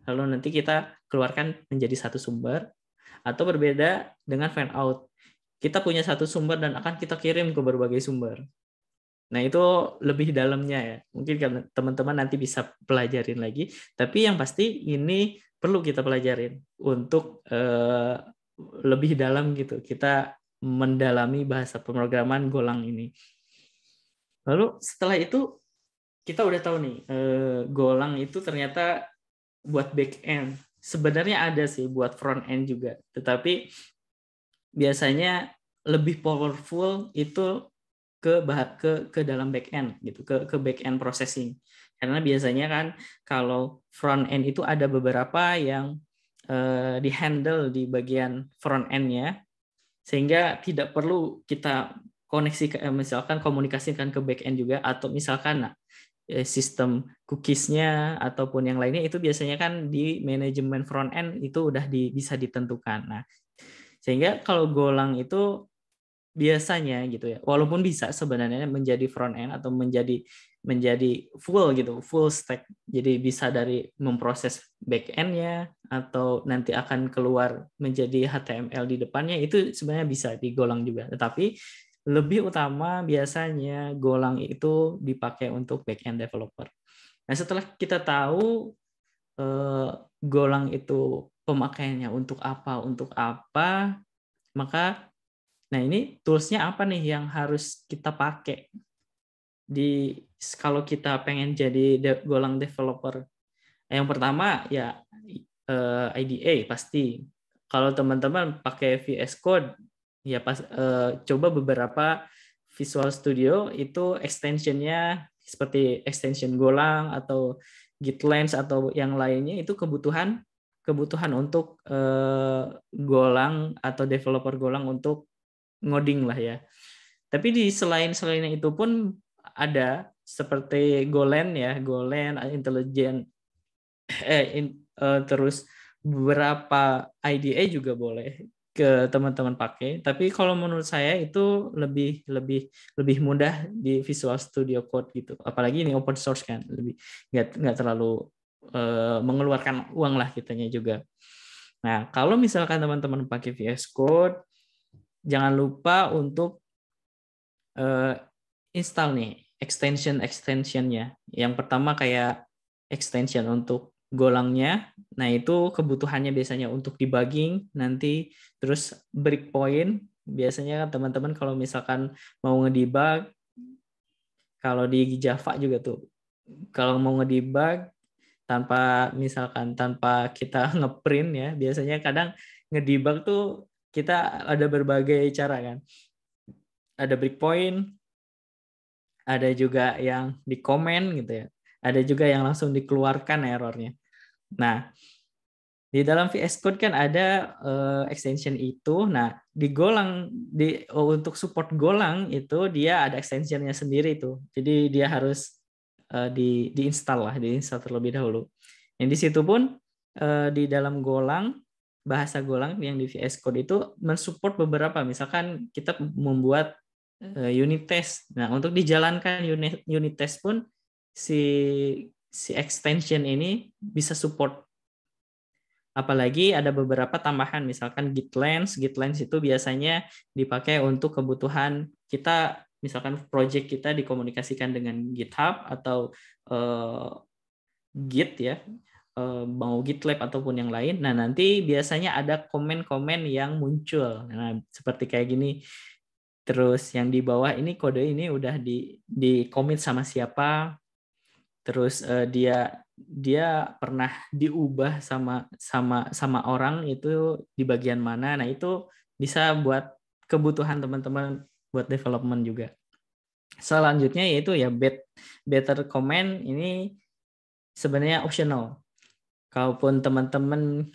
lalu nanti kita keluarkan menjadi satu sumber atau berbeda dengan fan out. Kita punya satu sumber dan akan kita kirim ke berbagai sumber. Nah, itu lebih dalamnya ya. Mungkin teman-teman nanti bisa pelajarin lagi, tapi yang pasti ini perlu kita pelajarin untuk uh, lebih dalam gitu. Kita mendalami bahasa pemrograman Golang ini. Lalu setelah itu kita udah tahu nih uh, Golang itu ternyata buat back end. Sebenarnya ada sih buat front end juga, tetapi biasanya lebih powerful itu ke bahat ke ke dalam back end gitu, ke ke back end processing. Karena biasanya kan kalau front end itu ada beberapa yang eh, di handle di bagian front endnya, sehingga tidak perlu kita koneksi ke eh, misalkan komunikasikan ke back end juga atau misalkan nah, Ya, sistem cookiesnya ataupun yang lainnya itu biasanya kan di manajemen front end itu udah di, bisa ditentukan. Nah, sehingga kalau Golang itu biasanya gitu ya, walaupun bisa sebenarnya menjadi front end atau menjadi menjadi full gitu, full stack. Jadi bisa dari memproses back endnya atau nanti akan keluar menjadi HTML di depannya itu sebenarnya bisa digolang juga. Tetapi lebih utama biasanya Golang itu dipakai untuk backend developer. Nah, setelah kita tahu eh, Golang itu pemakaiannya untuk apa, untuk apa, maka nah ini toolsnya apa nih yang harus kita pakai di kalau kita pengen jadi Golang developer. yang pertama ya eh, IDA pasti. Kalau teman-teman pakai VS Code ya pas uh, coba beberapa Visual Studio itu extensionnya seperti extension Golang atau GitLens atau yang lainnya itu kebutuhan kebutuhan untuk uh, Golang atau developer Golang untuk ngoding lah ya. Tapi di selain selain itu pun ada seperti Golang ya, Golang Intelligent eh in, uh, terus beberapa IDE juga boleh ke teman-teman pakai. Tapi kalau menurut saya itu lebih lebih lebih mudah di Visual Studio Code gitu. Apalagi ini open source kan, lebih nggak nggak terlalu uh, mengeluarkan uang lah kitanya juga. Nah kalau misalkan teman-teman pakai VS Code, jangan lupa untuk uh, install nih extension extensionnya. Yang pertama kayak extension untuk golangnya. Nah, itu kebutuhannya biasanya untuk debugging nanti terus break point. Biasanya kan teman-teman kalau misalkan mau ngedebug kalau di Java juga tuh kalau mau ngedebug tanpa misalkan tanpa kita ngeprint ya, biasanya kadang ngedebug tuh kita ada berbagai cara kan. Ada break point, ada juga yang di komen gitu ya. Ada juga yang langsung dikeluarkan errornya. Nah, di dalam VS Code kan ada uh, extension itu. Nah, di Golang di oh, untuk support Golang itu dia ada extensionnya sendiri itu. Jadi dia harus uh, di diinstal lah, diinstal terlebih dahulu. Yang di situ pun uh, di dalam Golang bahasa Golang yang di VS Code itu mensupport beberapa. Misalkan kita membuat uh, unit test. Nah, untuk dijalankan unit unit test pun si si extension ini bisa support. Apalagi ada beberapa tambahan, misalkan gitlens gitlens itu biasanya dipakai untuk kebutuhan kita, misalkan project kita dikomunikasikan dengan GitHub atau uh, Git ya, uh, mau GitLab ataupun yang lain. Nah nanti biasanya ada komen-komen yang muncul. Nah seperti kayak gini. Terus yang di bawah ini kode ini udah di di commit sama siapa, terus uh, dia dia pernah diubah sama sama sama orang itu di bagian mana nah itu bisa buat kebutuhan teman-teman buat development juga selanjutnya yaitu ya bet better comment ini sebenarnya optional kalaupun teman-teman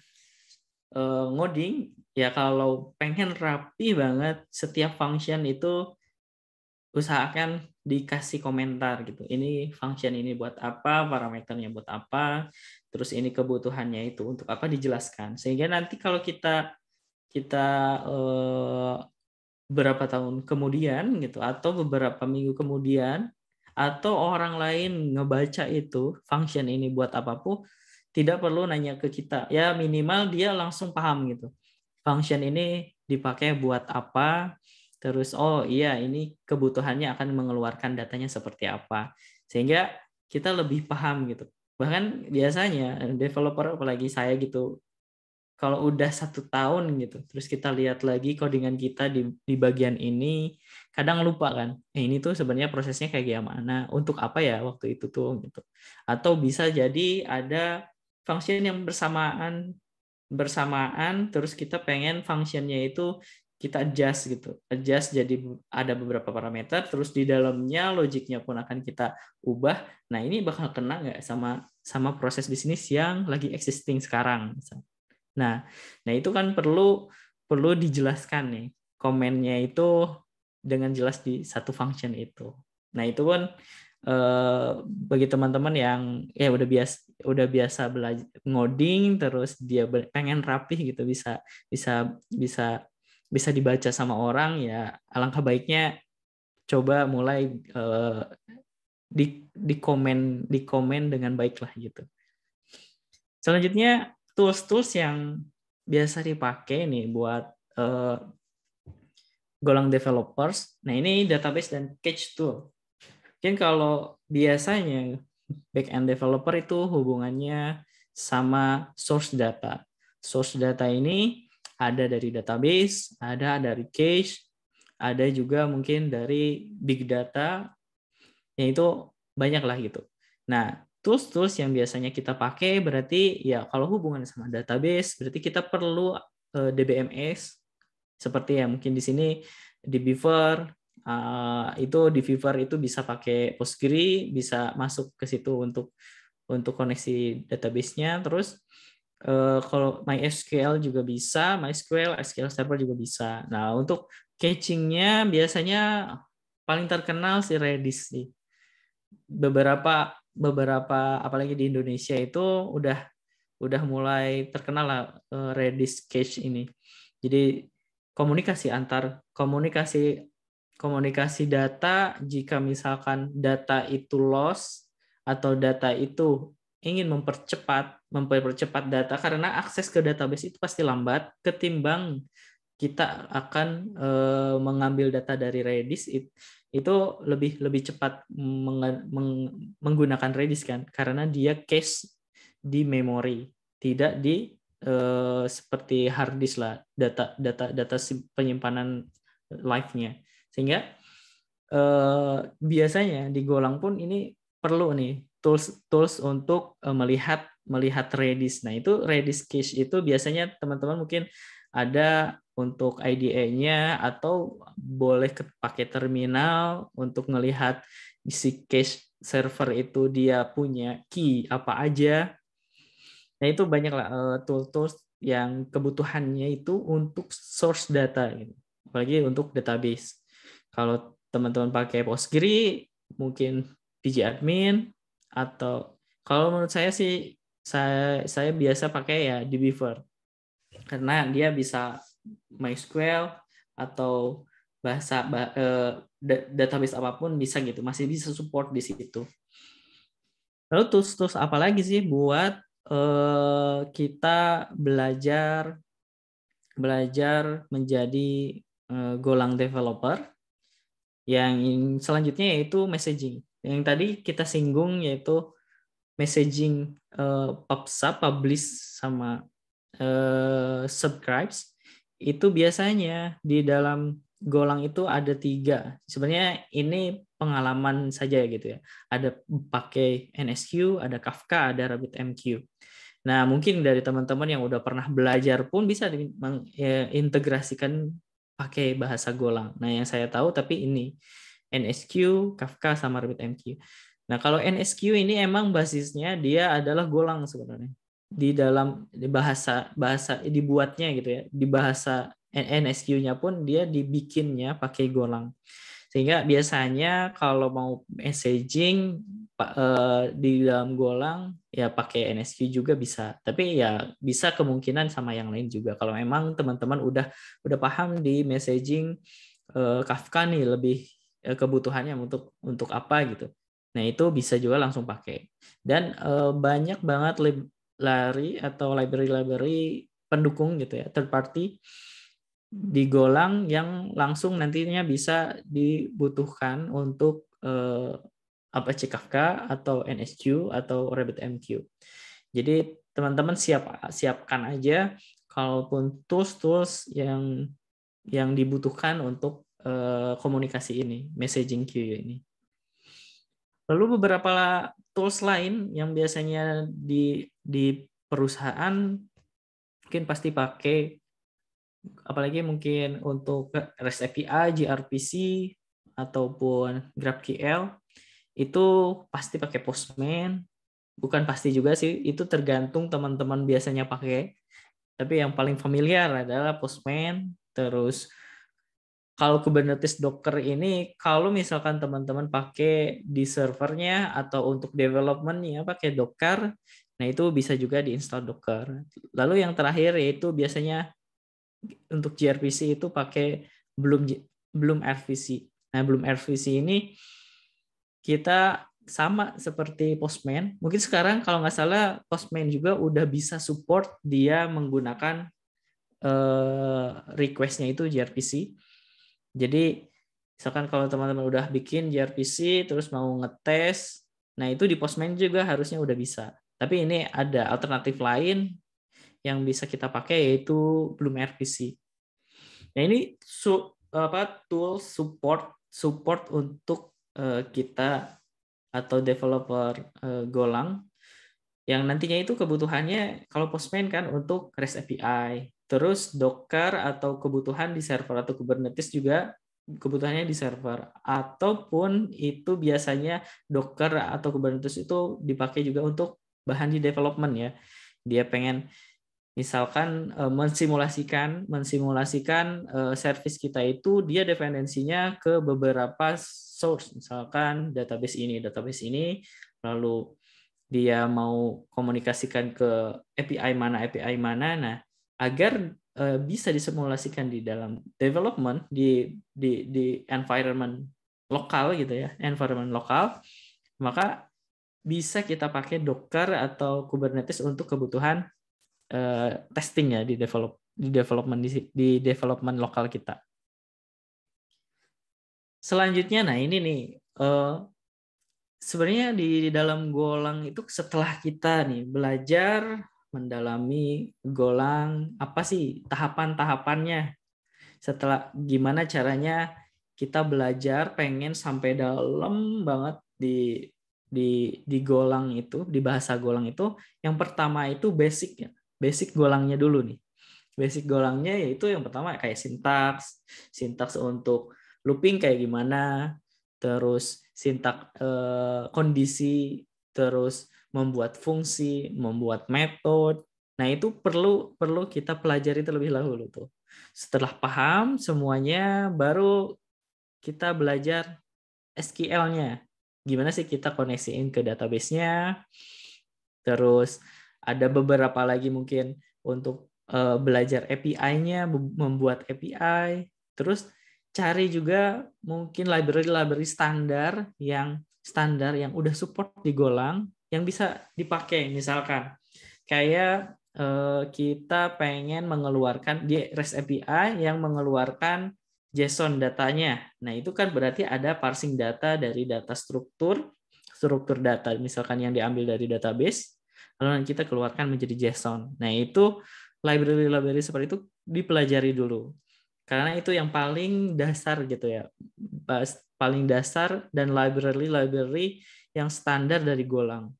uh, ngoding ya kalau pengen rapi banget setiap function itu usahakan dikasih komentar gitu. Ini function ini buat apa, parameternya buat apa, terus ini kebutuhannya itu untuk apa dijelaskan. Sehingga nanti kalau kita kita eh, berapa tahun kemudian gitu atau beberapa minggu kemudian atau orang lain ngebaca itu function ini buat apapun tidak perlu nanya ke kita. Ya minimal dia langsung paham gitu. Function ini dipakai buat apa, terus oh iya ini kebutuhannya akan mengeluarkan datanya seperti apa sehingga kita lebih paham gitu bahkan biasanya developer apalagi saya gitu kalau udah satu tahun gitu terus kita lihat lagi codingan kita di, di bagian ini kadang lupa kan eh, ini tuh sebenarnya prosesnya kayak gimana untuk apa ya waktu itu tuh gitu atau bisa jadi ada function yang bersamaan bersamaan terus kita pengen functionnya itu kita adjust gitu. Adjust jadi ada beberapa parameter, terus di dalamnya logiknya pun akan kita ubah. Nah ini bakal kena nggak sama sama proses bisnis yang lagi existing sekarang. Nah, nah itu kan perlu perlu dijelaskan nih komennya itu dengan jelas di satu function itu. Nah itu pun eh, bagi teman-teman yang ya udah biasa udah biasa belajar ngoding terus dia pengen rapih gitu bisa bisa bisa bisa dibaca sama orang ya alangkah baiknya coba mulai uh, di di komen di komen dengan baik lah gitu. Selanjutnya tools-tools yang biasa dipakai nih buat uh, golang developers. Nah ini database dan cache tool. Mungkin kalau biasanya back end developer itu hubungannya sama source data. Source data ini ada dari database, ada dari cache, ada juga mungkin dari big data, yaitu banyak lah gitu. Nah, tools-tools yang biasanya kita pakai berarti ya kalau hubungan sama database, berarti kita perlu eh, DBMS, seperti ya mungkin di sini di Beaver, eh, itu di Beaver itu bisa pakai Postgre, bisa masuk ke situ untuk untuk koneksi databasenya, Terus Eh, kalau MySQL juga bisa, MySQL, SQL Server juga bisa. Nah, untuk cachingnya biasanya paling terkenal si Redis sih. Beberapa beberapa apalagi di Indonesia itu udah udah mulai terkenal lah eh, Redis cache ini. Jadi komunikasi antar komunikasi komunikasi data jika misalkan data itu loss atau data itu ingin mempercepat mempercepat data karena akses ke database itu pasti lambat ketimbang kita akan eh, mengambil data dari Redis itu lebih lebih cepat menggunakan Redis kan karena dia cache di memori tidak di eh, seperti hard disk lah data data data penyimpanan live-nya sehingga eh, biasanya di Golang pun ini perlu nih tools tools untuk eh, melihat melihat Redis. Nah, itu Redis cache itu biasanya teman-teman mungkin ada untuk IDE-nya atau boleh pakai terminal untuk melihat isi cache server itu dia punya key apa aja. Nah, itu banyak lah eh, tools-tools yang kebutuhannya itu untuk source data gitu. Apalagi untuk database. Kalau teman-teman pakai Postgre mungkin PG admin atau kalau menurut saya sih saya saya biasa pakai ya di Beaver karena dia bisa MySQL atau bahasa bah, eh, database apapun bisa gitu masih bisa support di situ lalu terus terus apa lagi sih buat eh, kita belajar belajar menjadi eh, golang developer yang selanjutnya yaitu messaging yang tadi kita singgung yaitu messaging uh, PubSub, publish sama uh, subscribes itu biasanya di dalam Golang itu ada tiga. Sebenarnya ini pengalaman saja ya gitu ya. Ada pakai NSQ, ada Kafka, ada RabbitMQ. Nah, mungkin dari teman-teman yang udah pernah belajar pun bisa mengintegrasikan ya, pakai bahasa Golang. Nah, yang saya tahu tapi ini NSQ, Kafka sama RabbitMQ. Nah, kalau NSQ ini emang basisnya dia adalah golang sebenarnya. Di dalam di bahasa bahasa dibuatnya gitu ya. Di bahasa NSQ-nya pun dia dibikinnya pakai golang. Sehingga biasanya kalau mau messaging eh, di dalam golang ya pakai NSQ juga bisa. Tapi ya bisa kemungkinan sama yang lain juga. Kalau emang teman-teman udah udah paham di messaging eh, Kafka nih lebih Eh, kebutuhannya untuk untuk apa gitu. Nah itu bisa juga langsung pakai. Dan uh, banyak banget lari atau library-library pendukung gitu ya, third party digolang yang langsung nantinya bisa dibutuhkan untuk uh, eh, apa CKK atau NSQ atau RabbitMQ. Jadi teman-teman siap siapkan aja kalaupun tools-tools yang yang dibutuhkan untuk Eh, komunikasi ini, messaging queue ini. Lalu beberapa tools lain yang biasanya di di perusahaan mungkin pasti pakai apalagi mungkin untuk REST API, gRPC ataupun GraphQL itu pasti pakai Postman. Bukan pasti juga sih, itu tergantung teman-teman biasanya pakai. Tapi yang paling familiar adalah Postman, terus kalau Kubernetes Docker ini kalau misalkan teman-teman pakai di servernya atau untuk developmentnya pakai Docker, nah itu bisa juga diinstal Docker. Lalu yang terakhir yaitu biasanya untuk gRPC itu pakai belum belum RVC. Nah belum RVC ini kita sama seperti Postman. Mungkin sekarang kalau nggak salah Postman juga udah bisa support dia menggunakan eh, requestnya itu gRPC jadi misalkan kalau teman-teman udah bikin gRPC terus mau ngetes, nah itu di Postman juga harusnya udah bisa. Tapi ini ada alternatif lain yang bisa kita pakai yaitu Bloom RPC. Nah ini su apa tool support support untuk uh, kita atau developer uh, Golang yang nantinya itu kebutuhannya kalau Postman kan untuk REST API Terus Docker atau kebutuhan di server atau Kubernetes juga kebutuhannya di server ataupun itu biasanya Docker atau Kubernetes itu dipakai juga untuk bahan di development ya. Dia pengen misalkan eh, mensimulasikan mensimulasikan eh, service kita itu dia dependensinya ke beberapa source misalkan database ini, database ini lalu dia mau komunikasikan ke API mana, API mana. Nah, agar uh, bisa disimulasikan di dalam development di di di environment lokal gitu ya environment lokal maka bisa kita pakai Docker atau Kubernetes untuk kebutuhan uh, testing ya di develop di development di, di development lokal kita selanjutnya nah ini nih uh, sebenarnya di, di dalam Golang itu setelah kita nih belajar mendalami golang apa sih tahapan-tahapannya setelah gimana caranya kita belajar pengen sampai dalam banget di di di golang itu di bahasa golang itu yang pertama itu basic ya basic golangnya dulu nih basic golangnya yaitu yang pertama kayak sintaks sintaks untuk looping kayak gimana terus sintak eh, kondisi terus membuat fungsi, membuat metode. Nah, itu perlu perlu kita pelajari terlebih dahulu tuh. Setelah paham semuanya baru kita belajar SQL-nya. Gimana sih kita koneksiin ke database-nya? Terus ada beberapa lagi mungkin untuk eh, belajar API-nya, membuat API. Terus cari juga mungkin library-library standar yang standar yang udah support digolang yang bisa dipakai misalkan kayak eh, kita pengen mengeluarkan di REST API yang mengeluarkan JSON datanya. Nah, itu kan berarti ada parsing data dari data struktur, struktur data misalkan yang diambil dari database, lalu kita keluarkan menjadi JSON. Nah, itu library-library seperti itu dipelajari dulu. Karena itu yang paling dasar gitu ya paling dasar dan library-library yang standar dari Golang.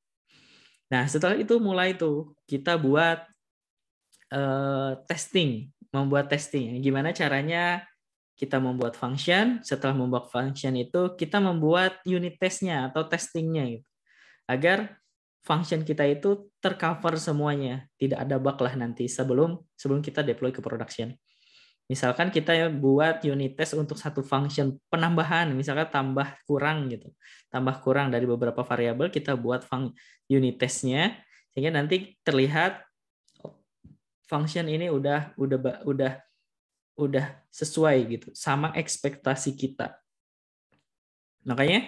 Nah, setelah itu mulai tuh kita buat uh, testing, membuat testing. Gimana caranya kita membuat function, setelah membuat function itu kita membuat unit testnya atau testingnya gitu. Agar function kita itu tercover semuanya, tidak ada bug lah nanti sebelum sebelum kita deploy ke production. Misalkan kita ya buat unit test untuk satu function penambahan, misalkan tambah kurang gitu. Tambah kurang dari beberapa variabel kita buat unit testnya sehingga nanti terlihat function ini udah udah udah udah sesuai gitu sama ekspektasi kita. Makanya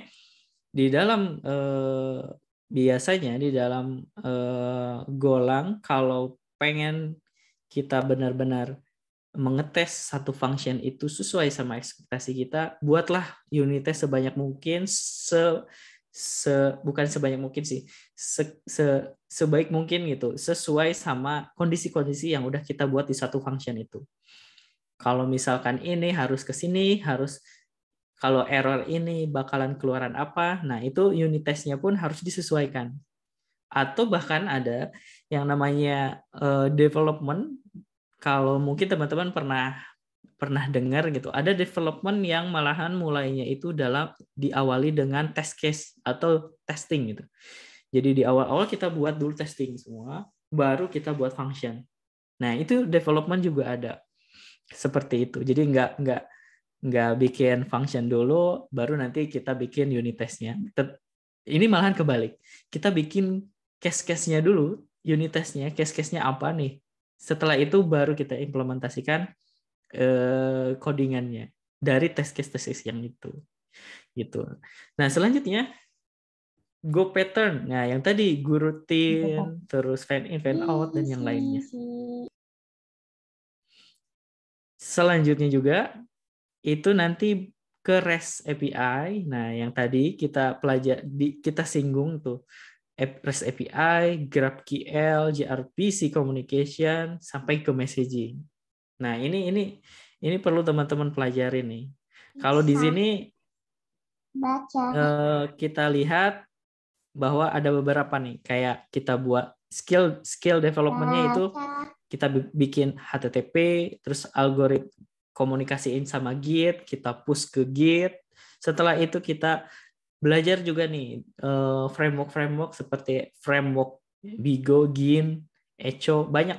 di dalam eh, biasanya di dalam eh, golang kalau pengen kita benar-benar mengetes satu function itu sesuai sama ekspektasi kita, buatlah unit test sebanyak mungkin se se bukan sebanyak mungkin sih se, se sebaik mungkin gitu sesuai sama kondisi-kondisi yang udah kita buat di satu function itu kalau misalkan ini harus ke sini harus kalau error ini bakalan keluaran apa nah itu unit testnya pun harus disesuaikan atau bahkan ada yang namanya uh, development kalau mungkin teman-teman pernah pernah dengar gitu, ada development yang malahan mulainya itu dalam diawali dengan test case atau testing gitu. Jadi di awal-awal kita buat dulu testing semua, baru kita buat function. Nah itu development juga ada seperti itu. Jadi nggak nggak nggak bikin function dulu, baru nanti kita bikin unit testnya. Ini malahan kebalik. Kita bikin case-case-nya dulu, unit testnya, case-case-nya apa nih? Setelah itu baru kita implementasikan eh, codingannya dari test case test case yang itu. Gitu. Nah, selanjutnya go pattern. Nah, yang tadi go rutin, oh. Iya. terus fan in, fan iya out dan yang lainnya. Selanjutnya juga itu nanti ke REST API. Nah, yang tadi kita pelajari kita singgung tuh REST API, GraphQL, gRPC communication sampai ke messaging. Nah, ini ini ini perlu teman-teman pelajari nih. Kalau di iya. sini baca uh, kita lihat bahwa ada beberapa nih kayak kita buat skill skill developmentnya itu kita bikin HTTP terus algoritma komunikasiin sama Git kita push ke Git setelah itu kita belajar juga nih uh, eh, framework framework seperti framework Bigo, Gin, Echo, banyak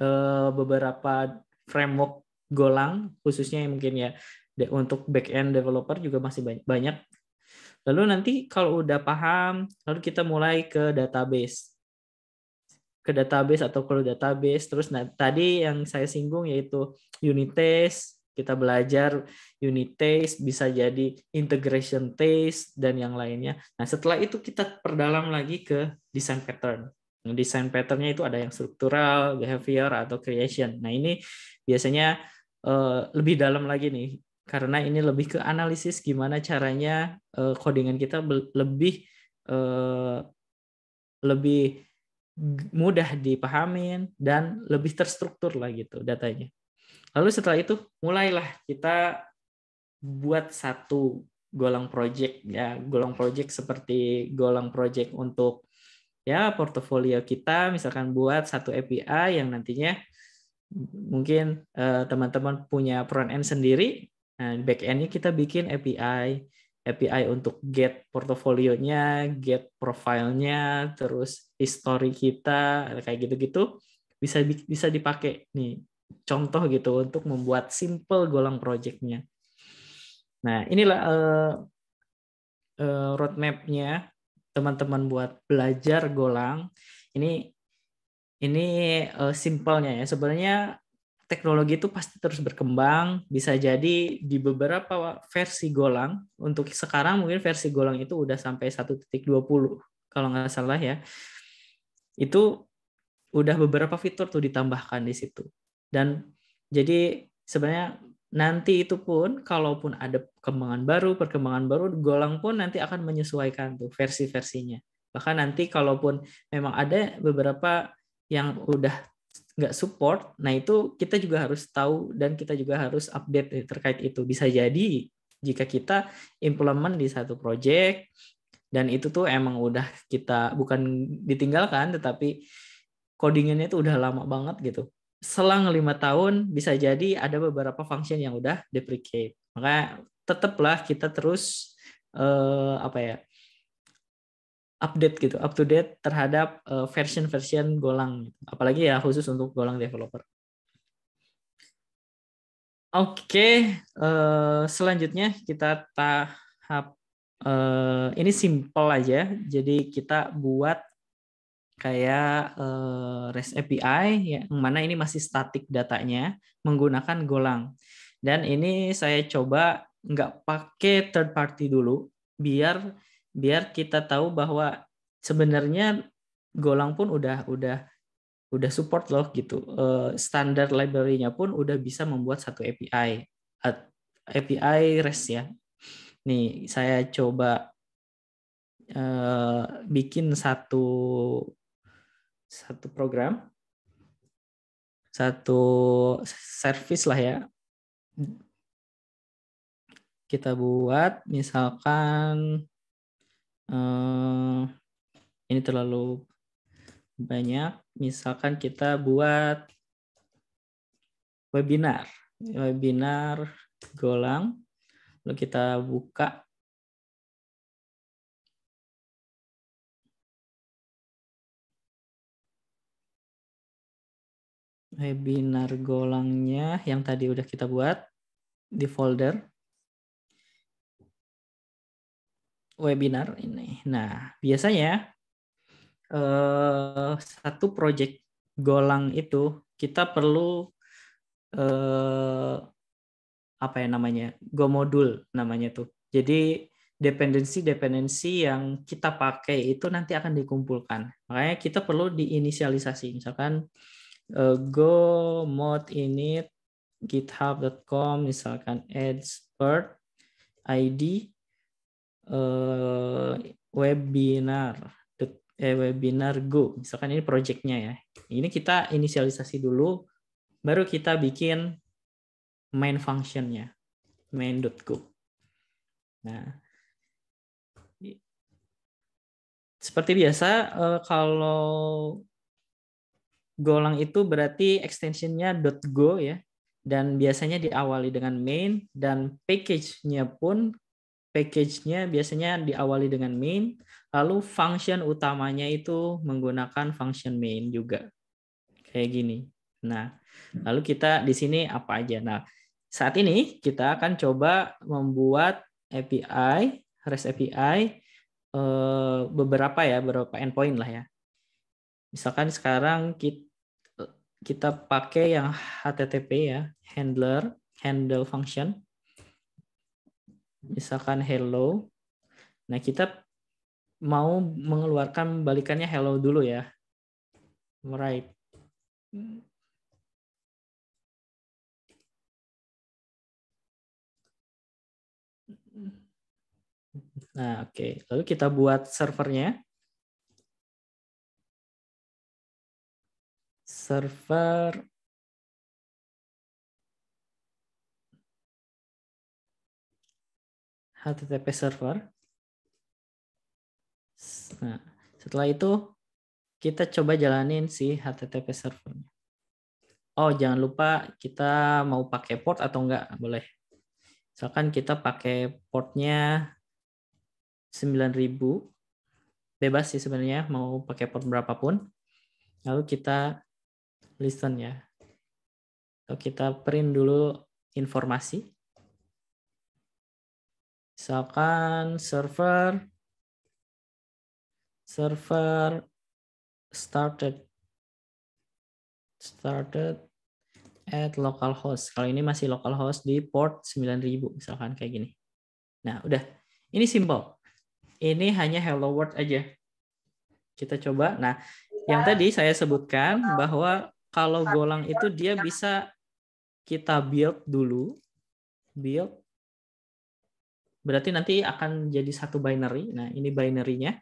uh, beberapa framework Golang khususnya yang mungkin ya untuk backend developer juga masih banyak, banyak. Lalu nanti kalau udah paham, lalu kita mulai ke database. Ke database atau kalau database terus nah, tadi yang saya singgung yaitu unit test, kita belajar unit taste, bisa jadi integration taste, dan yang lainnya. Nah, setelah itu kita perdalam lagi ke design pattern. Nah, design patternnya itu ada yang struktural, behavior atau creation. Nah, ini biasanya uh, lebih dalam lagi nih karena ini lebih ke analisis gimana caranya uh, codingan kita lebih uh, lebih mudah dipahamin dan lebih terstruktur lah gitu datanya. Lalu setelah itu mulailah kita buat satu golong project ya, golong project seperti golong project untuk ya portofolio kita misalkan buat satu API yang nantinya mungkin teman eh, teman-teman punya front end sendiri. Nah, back endnya kita bikin API, API untuk get portofolionya, get profilnya, terus history kita, kayak gitu-gitu bisa bisa dipakai nih contoh gitu untuk membuat simple golang projectnya. Nah inilah uh, uh, roadmapnya teman-teman buat belajar golang. Ini ini uh, eh, simpelnya ya sebenarnya teknologi itu pasti terus berkembang. Bisa jadi di beberapa versi Golang, untuk sekarang mungkin versi Golang itu udah sampai 1.20 kalau nggak salah ya. Itu udah beberapa fitur tuh ditambahkan di situ. Dan jadi sebenarnya nanti itu pun kalaupun ada perkembangan baru, perkembangan baru Golang pun nanti akan menyesuaikan tuh versi-versinya. Bahkan nanti kalaupun memang ada beberapa yang udah nggak support, nah itu kita juga harus tahu dan kita juga harus update terkait itu. Bisa jadi jika kita implement di satu project dan itu tuh emang udah kita bukan ditinggalkan tetapi codingannya itu udah lama banget gitu selang lima tahun bisa jadi ada beberapa function yang udah deprecate. Maka tetaplah kita terus uh, apa ya update gitu, up to date terhadap uh, version-version Golang, gitu. apalagi ya khusus untuk Golang developer. Oke, okay, uh, eh, selanjutnya kita tahap uh, ini simple aja. Jadi kita buat kayak uh, REST API ya, yang mana ini masih statik datanya menggunakan Golang. Dan ini saya coba nggak pakai third party dulu biar biar kita tahu bahwa sebenarnya Golang pun udah udah udah support loh gitu. Uh, standar library-nya pun udah bisa membuat satu API at API REST ya. Nih, saya coba eh, bikin satu satu program satu service lah ya kita buat misalkan eh, ini terlalu banyak misalkan kita buat webinar webinar golang lalu kita buka webinar golangnya yang tadi udah kita buat di folder webinar ini. Nah, biasanya eh, satu project golang itu kita perlu eh, apa ya namanya go modul namanya tuh. Jadi dependensi-dependensi yang kita pakai itu nanti akan dikumpulkan. Makanya kita perlu diinisialisasi. Misalkan uh, go mod init github.com misalkan expert id uh, eh, webinar eh, webinar go misalkan ini projectnya ya ini kita inisialisasi dulu baru kita bikin main functionnya main. go nah seperti biasa eh, kalau Golang itu berarti extensionnya .go ya. Dan biasanya diawali dengan main dan package-nya pun package-nya biasanya diawali dengan main, lalu function utamanya itu menggunakan function main juga. Kayak gini. Nah, lalu kita di sini apa aja? Nah, saat ini kita akan coba membuat API, REST API eh, beberapa ya, beberapa endpoint lah ya. Misalkan sekarang kita kita pakai yang HTTP ya, handler, handle function. Misalkan hello. Nah, kita mau mengeluarkan balikannya hello dulu ya. Right. Nah, oke. Okay. Lalu kita buat servernya. server HTTP server. Nah, setelah itu kita coba jalanin si HTTP servernya. Oh, jangan lupa kita mau pakai port atau enggak? Boleh. Misalkan kita pakai portnya 9000. Bebas sih sebenarnya mau pakai port berapapun. Lalu kita listen ya. So, kita print dulu informasi. Misalkan server server started started at localhost. Kalau ini masih localhost di port 9000 misalkan kayak gini. Nah, udah. Ini simple. Ini hanya hello world aja. Kita coba. Nah, yang iya. tadi saya sebutkan bahwa kalau golang itu dia bisa kita build dulu build berarti nanti akan jadi satu binary nah ini binarynya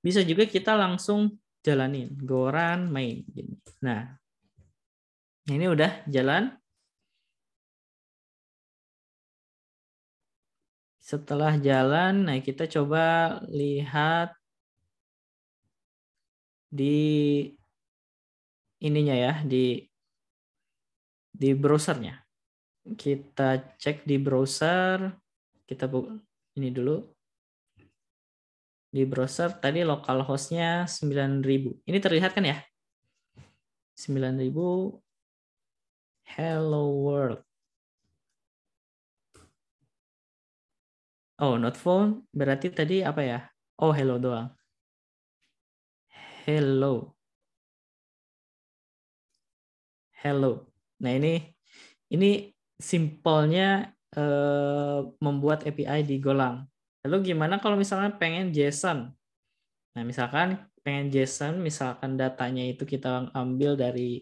bisa juga kita langsung jalanin goran main nah ini udah jalan setelah jalan nah kita coba lihat di ininya ya di di browsernya. Kita cek di browser, kita bu ini dulu. Di browser tadi localhostnya 9000. Ini terlihat kan ya? 9000 hello world. Oh, not phone berarti tadi apa ya? Oh, hello doang. Hello hello. Nah ini ini simpelnya uh, membuat API di Golang. Lalu gimana kalau misalnya pengen JSON? Nah misalkan pengen JSON, misalkan datanya itu kita ambil dari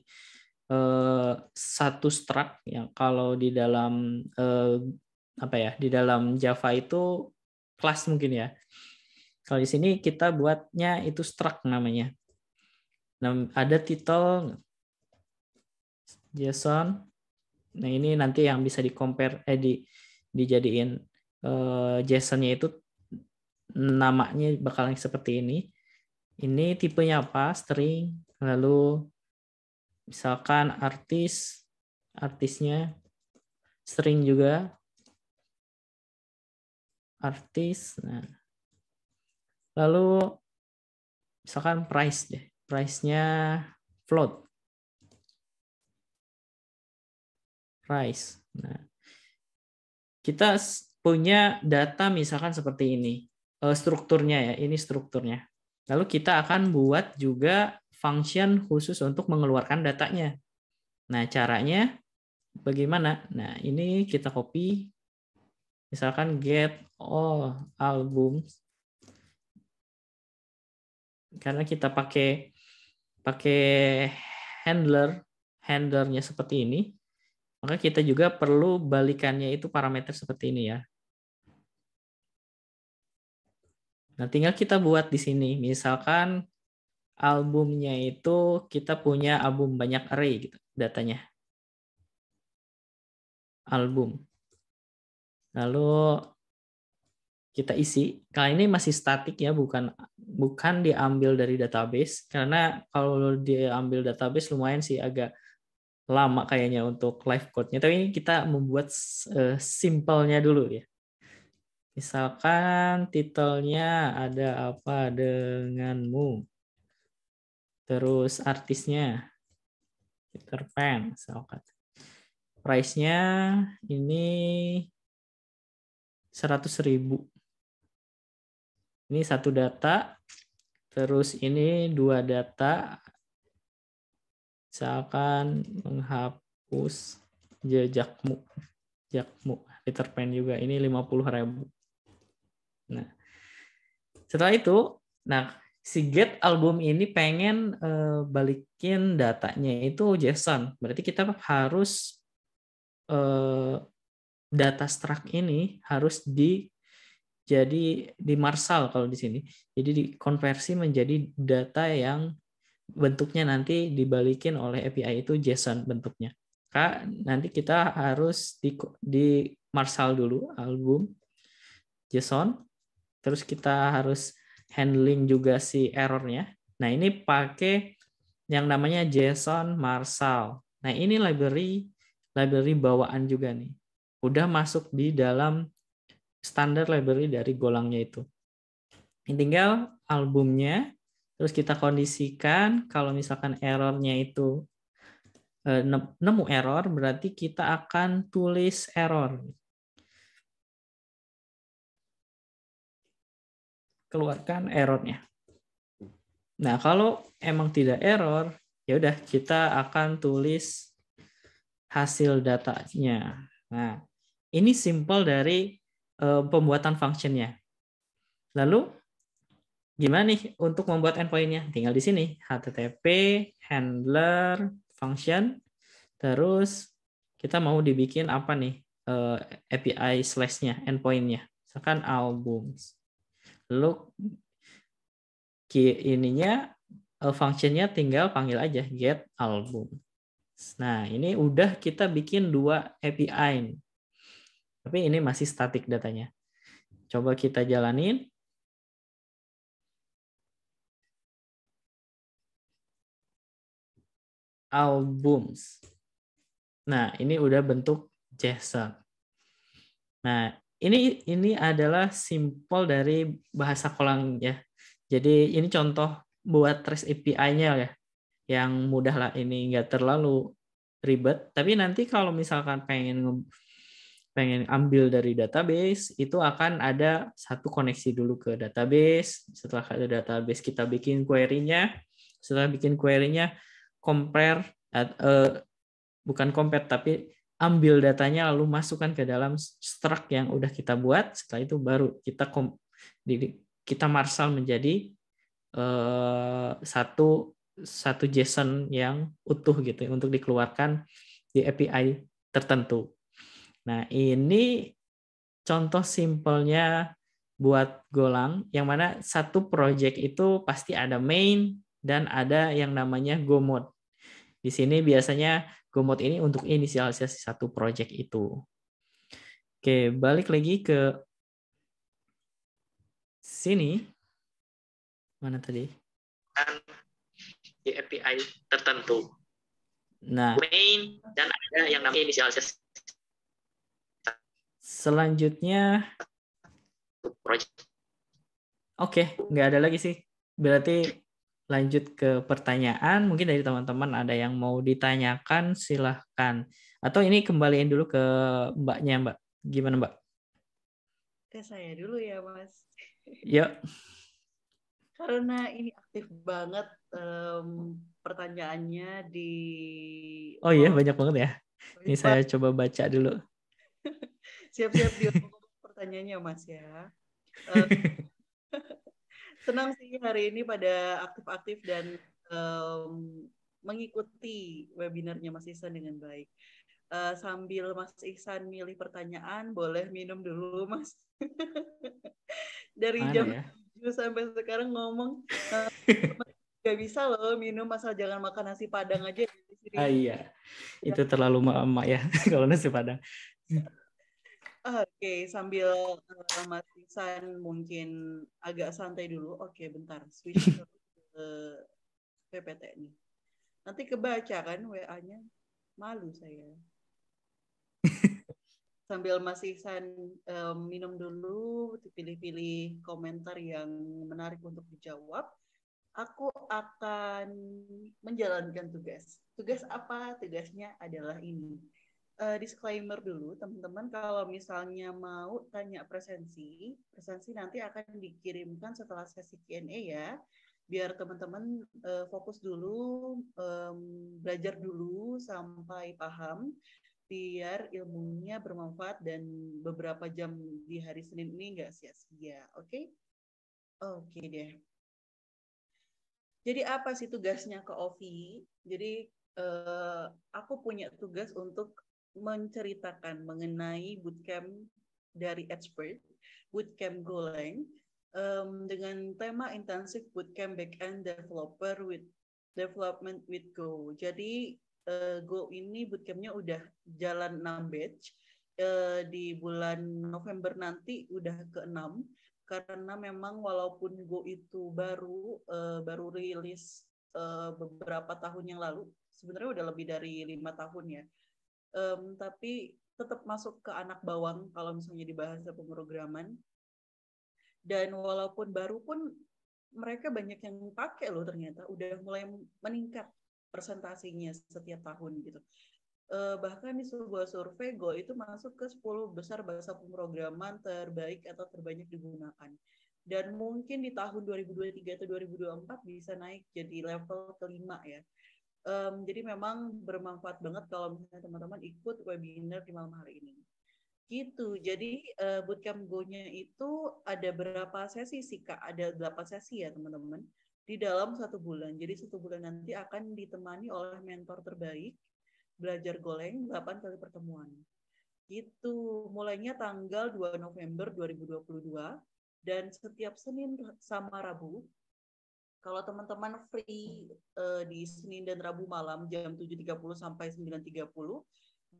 uh, satu struct yang kalau di dalam uh, apa ya di dalam Java itu kelas mungkin ya. Kalau di sini kita buatnya itu struct namanya. Nah, ada title. JSON. Nah, ini nanti yang bisa di compare eh di dijadiin eh, JSON-nya itu namanya bakalan seperti ini. Ini tipenya apa? String. Lalu misalkan artis, artisnya string juga. Artis. Nah. Lalu misalkan price deh. Price-nya float. Price. Nah, kita punya data misalkan seperti ini. Eh, strukturnya ya, ini strukturnya. Lalu kita akan buat juga function khusus untuk mengeluarkan datanya. Nah, caranya bagaimana? Nah, ini kita copy. Misalkan get all albums Karena kita pakai pakai handler handlernya seperti ini. Maka kita juga perlu balikannya itu parameter seperti ini ya. Nah, tinggal kita buat di sini. Misalkan albumnya itu kita punya album banyak array gitu datanya. Album. Lalu kita isi. Kali ini masih statik ya, bukan bukan diambil dari database karena kalau diambil database lumayan sih agak lama kayaknya untuk live code-nya. Tapi ini kita membuat uh, eh, simpelnya dulu ya. Misalkan titelnya ada apa denganmu. Terus artisnya Peter Pan misalkan. Price-nya ini 100.000. Ini satu data, terus ini dua data seakan menghapus jejakmu jejakmu Peter Pan juga ini 50 ribu. nah setelah itu nah si get album ini pengen uh, balikin datanya itu JSON berarti kita harus uh, data struct ini harus di jadi di marshal kalau di sini. Jadi dikonversi menjadi data yang bentuknya nanti dibalikin oleh API itu JSON bentuknya. Kak, nanti kita harus di, di Marshall dulu album JSON, terus kita harus handling juga si errornya. Nah ini pakai yang namanya JSON Marshall. Nah ini library library bawaan juga nih. Udah masuk di dalam standar library dari golangnya itu. Ini tinggal albumnya Terus kita kondisikan kalau misalkan errornya itu e, nemu error berarti kita akan tulis error. Keluarkan errornya. Nah, kalau emang tidak error, ya udah kita akan tulis hasil datanya. Nah, ini simple dari e, pembuatan functionnya. Lalu gimana nih untuk membuat endpointnya? Tinggal di sini HTTP handler function. Terus kita mau dibikin apa nih uh, eh, API slashnya, endpointnya? Misalkan album Look ininya uh, functionnya tinggal panggil aja get album. Nah ini udah kita bikin dua API, tapi ini masih static datanya. Coba kita jalanin albums. Nah, ini udah bentuk JSON. Nah, ini ini adalah simpel dari bahasa Kolang ya. Jadi ini contoh buat REST API-nya ya yang mudah lah ini nggak terlalu ribet. Tapi nanti kalau misalkan pengen pengen ambil dari database itu akan ada satu koneksi dulu ke database. Setelah ada database kita bikin query-nya. Setelah bikin query-nya compare uh, bukan compare tapi ambil datanya lalu masukkan ke dalam struct yang udah kita buat setelah itu baru kita kom kita marshal menjadi uh, satu satu JSON yang utuh gitu ya, untuk dikeluarkan di API tertentu. Nah ini contoh simpelnya buat Golang yang mana satu project itu pasti ada main dan ada yang namanya Go mode. Di sini biasanya Gomod ini untuk inisialisasi satu project itu. Oke, balik lagi ke sini. Mana tadi? Di API tertentu. Nah, main dan ada yang namanya inisialisasi. Selanjutnya project. Oke, nggak ada lagi sih. Berarti lanjut ke pertanyaan. Mungkin dari teman-teman ada yang mau ditanyakan, silahkan. Atau ini kembaliin dulu ke mbaknya, mbak. Gimana, mbak? Ke saya dulu ya, mas. ya Karena ini aktif banget um, pertanyaannya di... Oh iya, oh. banyak banget ya. Ini saya coba baca dulu. Siap-siap dia pertanyaannya, mas ya. Um, senang sih hari ini pada aktif-aktif dan um, mengikuti webinarnya Mas Ihsan dengan baik. Uh, sambil Mas Ihsan milih pertanyaan, boleh minum dulu Mas. Dari Mana jam ya? sampai sekarang ngomong, uh, gak bisa loh minum asal jangan makan nasi padang aja. Ya ah, iya, ya. itu terlalu emak emak ya kalau nasi padang okay, sambil uh, Mas mungkin agak santai dulu. Oke, okay, bentar. Switch ke PPT nih. Nanti kebaca kan WA-nya. Malu saya. sambil Mas um, minum dulu, pilih-pilih komentar yang menarik untuk dijawab, aku akan menjalankan tugas. Tugas apa? Tugasnya adalah ini uh, disclaimer dulu teman-teman kalau misalnya mau tanya presensi, presensi nanti akan dikirimkan setelah sesi Q&A ya. Biar teman-teman uh, fokus dulu, um, belajar dulu sampai paham biar ilmunya bermanfaat dan beberapa jam di hari Senin ini enggak sia-sia, oke? Okay? Oke okay deh. Jadi apa sih tugasnya ke Ovi? Jadi Uh, aku punya tugas untuk menceritakan mengenai bootcamp dari expert, bootcamp Golang, um, dengan tema intensif bootcamp backend developer with development with Go. Jadi uh, Go ini bootcampnya udah jalan 6 batch, uh, di bulan November nanti udah ke-6, karena memang walaupun Go itu baru, uh, baru rilis uh, beberapa tahun yang lalu, sebenarnya udah lebih dari lima tahun ya, um, tapi tetap masuk ke anak bawang kalau misalnya di bahasa pemrograman. Dan walaupun baru pun mereka banyak yang pakai loh ternyata udah mulai meningkat presentasinya setiap tahun gitu. Uh, bahkan di sebuah survei Go itu masuk ke 10 besar bahasa pemrograman terbaik atau terbanyak digunakan. Dan mungkin di tahun 2023 atau 2024 bisa naik jadi level kelima ya Um, jadi memang bermanfaat banget kalau misalnya teman-teman ikut webinar di malam hari ini. Gitu. Jadi uh, bootcamp Go-nya itu ada berapa sesi sih Kak? Ada 8 sesi ya teman-teman di dalam satu bulan. Jadi satu bulan nanti akan ditemani oleh mentor terbaik belajar goleng 8 kali pertemuan. Gitu. Mulainya tanggal 2 November 2022 dan setiap Senin sama Rabu kalau teman-teman free uh, di Senin dan Rabu malam jam 7.30 sampai 9.30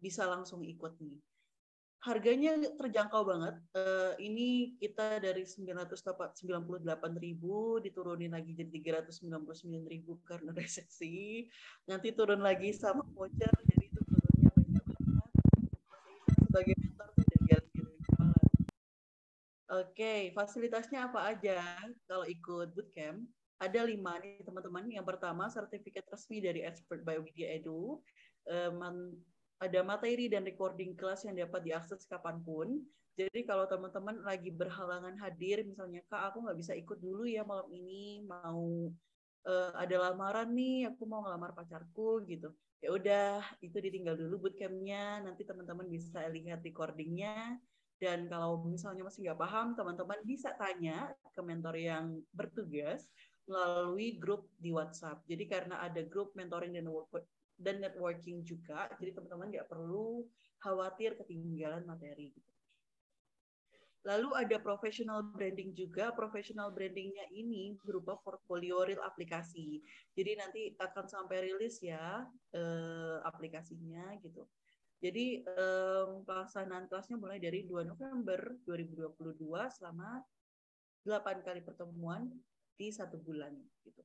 bisa langsung ikut nih. Harganya terjangkau banget. Uh, ini kita dari 998.000 diturunin lagi jadi 399.000 karena resesi. Nanti turun lagi sama voucher jadi itu turunnya banyak banget. Sebagai mentor tuh lebih galeri Oke, okay, fasilitasnya apa aja kalau ikut bootcamp? ada lima nih teman-teman. Yang pertama sertifikat resmi dari Expert Biomedia Edu. Um, ada materi dan recording kelas yang dapat diakses kapanpun. Jadi kalau teman-teman lagi berhalangan hadir, misalnya kak aku nggak bisa ikut dulu ya malam ini mau uh, ada lamaran nih, aku mau ngelamar pacarku gitu. Ya udah itu ditinggal dulu bootcampnya. Nanti teman-teman bisa lihat recordingnya. Dan kalau misalnya masih nggak paham, teman-teman bisa tanya ke mentor yang bertugas melalui grup di WhatsApp. Jadi karena ada grup mentoring dan dan networking juga, jadi teman-teman nggak perlu khawatir ketinggalan materi. Gitu. Lalu ada professional branding juga. Professional brandingnya ini berupa portfolio real aplikasi. Jadi nanti akan sampai rilis ya eh, aplikasinya gitu. Jadi um, pelaksanaan kelasnya mulai dari 2 November 2022 selama 8 kali pertemuan di satu bulan gitu.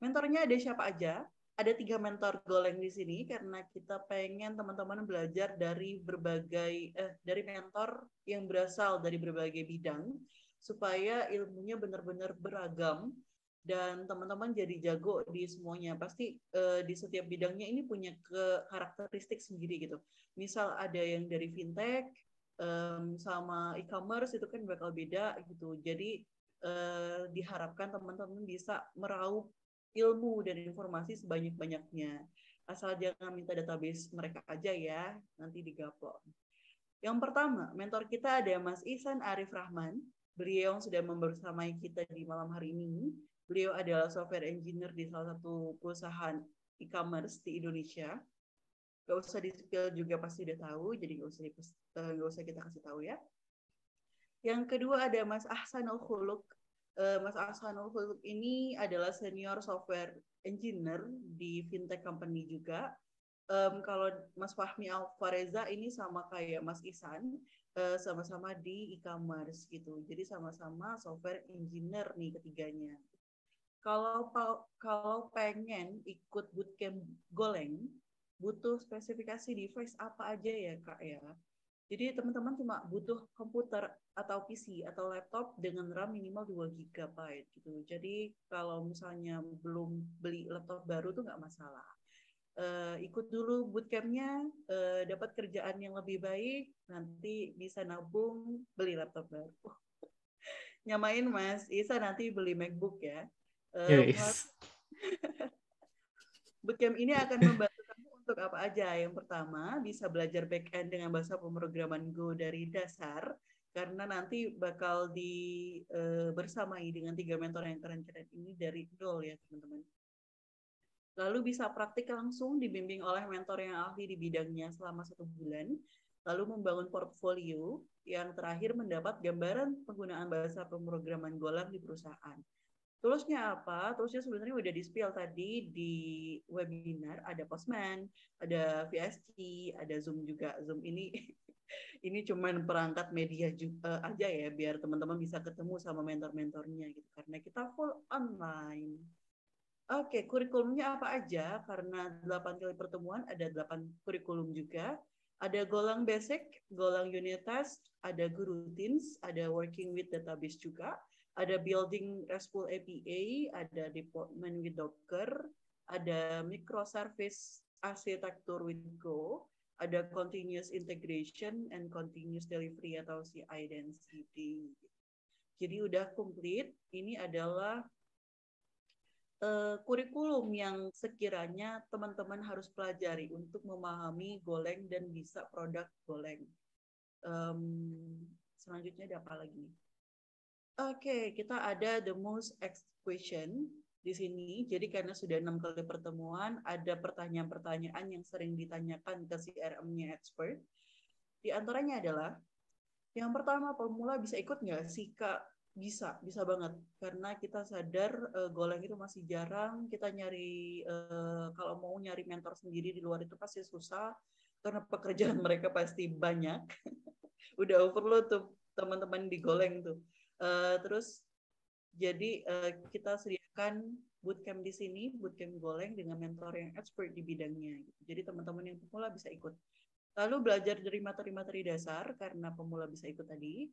Mentornya ada siapa aja? Ada tiga mentor goleng di sini karena kita pengen teman-teman belajar dari berbagai eh, dari mentor yang berasal dari berbagai bidang supaya ilmunya benar-benar beragam dan teman-teman jadi jago di semuanya. Pasti eh, di setiap bidangnya ini punya ke karakteristik sendiri gitu. Misal ada yang dari fintech sama e-commerce itu kan bakal beda gitu. Jadi eh, diharapkan teman-teman bisa meraup ilmu dan informasi sebanyak-banyaknya. Asal jangan minta database mereka aja ya, nanti digaplok. Yang pertama, mentor kita ada Mas Ihsan Arif Rahman. Beliau yang sudah membersamai kita di malam hari ini. Beliau adalah software engineer di salah satu perusahaan e-commerce di Indonesia. Gak usah di spill juga pasti udah tahu, jadi gak usah, eh, gak usah kita kasih tahu ya. Yang kedua ada Mas Ahsanul Khuluk. Uh, eh, Mas Ahsanul Khuluk ini adalah senior software engineer di fintech company juga. Um, kalau Mas Fahmi Alvareza ini sama kayak Mas Isan, sama eh, sama-sama di e-commerce gitu. Jadi sama-sama software engineer nih ketiganya. Kalau kalau pengen ikut bootcamp Goleng, butuh spesifikasi device apa aja ya kak ya jadi teman-teman cuma butuh komputer atau PC atau laptop dengan RAM minimal 2 GB gitu. Jadi kalau misalnya belum beli laptop baru tuh nggak masalah. Uh, ikut dulu bootcampnya, uh, dapat kerjaan yang lebih baik, nanti bisa nabung beli laptop baru. Nyamain Mas bisa nanti beli MacBook ya. Uh, eh, yes. bootcamp ini akan membantu untuk apa aja? Yang pertama, bisa belajar backend dengan bahasa pemrograman Go dari dasar, karena nanti bakal di e, bersamai dengan tiga mentor yang keren keren ini dari nol ya, teman-teman. Lalu bisa praktik langsung dibimbing oleh mentor yang ahli di bidangnya selama satu bulan, lalu membangun portfolio, yang terakhir mendapat gambaran penggunaan bahasa pemrograman Golang di perusahaan. Tulusnya apa? Tulusnya sebenarnya udah di spill tadi di webinar ada Postman, ada VST, ada Zoom juga. Zoom ini ini cuman perangkat media juga, eh, aja ya biar teman-teman bisa ketemu sama mentor-mentornya gitu karena kita full online. Oke, kurikulumnya apa aja? Karena 8 kali pertemuan ada 8 kurikulum juga. Ada Golang Basic, Golang Unit Test, ada Guru Teams, ada Working with Database juga ada building RESTful APA, ada department with Docker, ada microservice arsitektur with Go, ada continuous integration and continuous delivery atau CI identity. Jadi udah komplit. Ini adalah uh, kurikulum yang sekiranya teman-teman harus pelajari untuk memahami Goleng dan bisa produk Goleng. Um, selanjutnya ada apa lagi nih? Oke, okay, kita ada the most asked question di sini. Jadi karena sudah enam kali pertemuan, ada pertanyaan-pertanyaan yang sering ditanyakan ke CRM-nya expert. Di antaranya adalah, yang pertama pemula bisa ikut nggak sih kak? Bisa, bisa banget. Karena kita sadar uh, goleng itu masih jarang. Kita nyari uh, kalau mau nyari mentor sendiri di luar itu pasti susah karena pekerjaan mereka pasti banyak. Udah overload tuh teman-teman digoleng tuh Eh, terus jadi uh, kita sediakan bootcamp di sini, bootcamp goleng dengan mentor yang expert di bidangnya. Gitu. Jadi teman-teman yang pemula bisa ikut. Lalu belajar dari materi-materi dasar karena pemula bisa ikut tadi.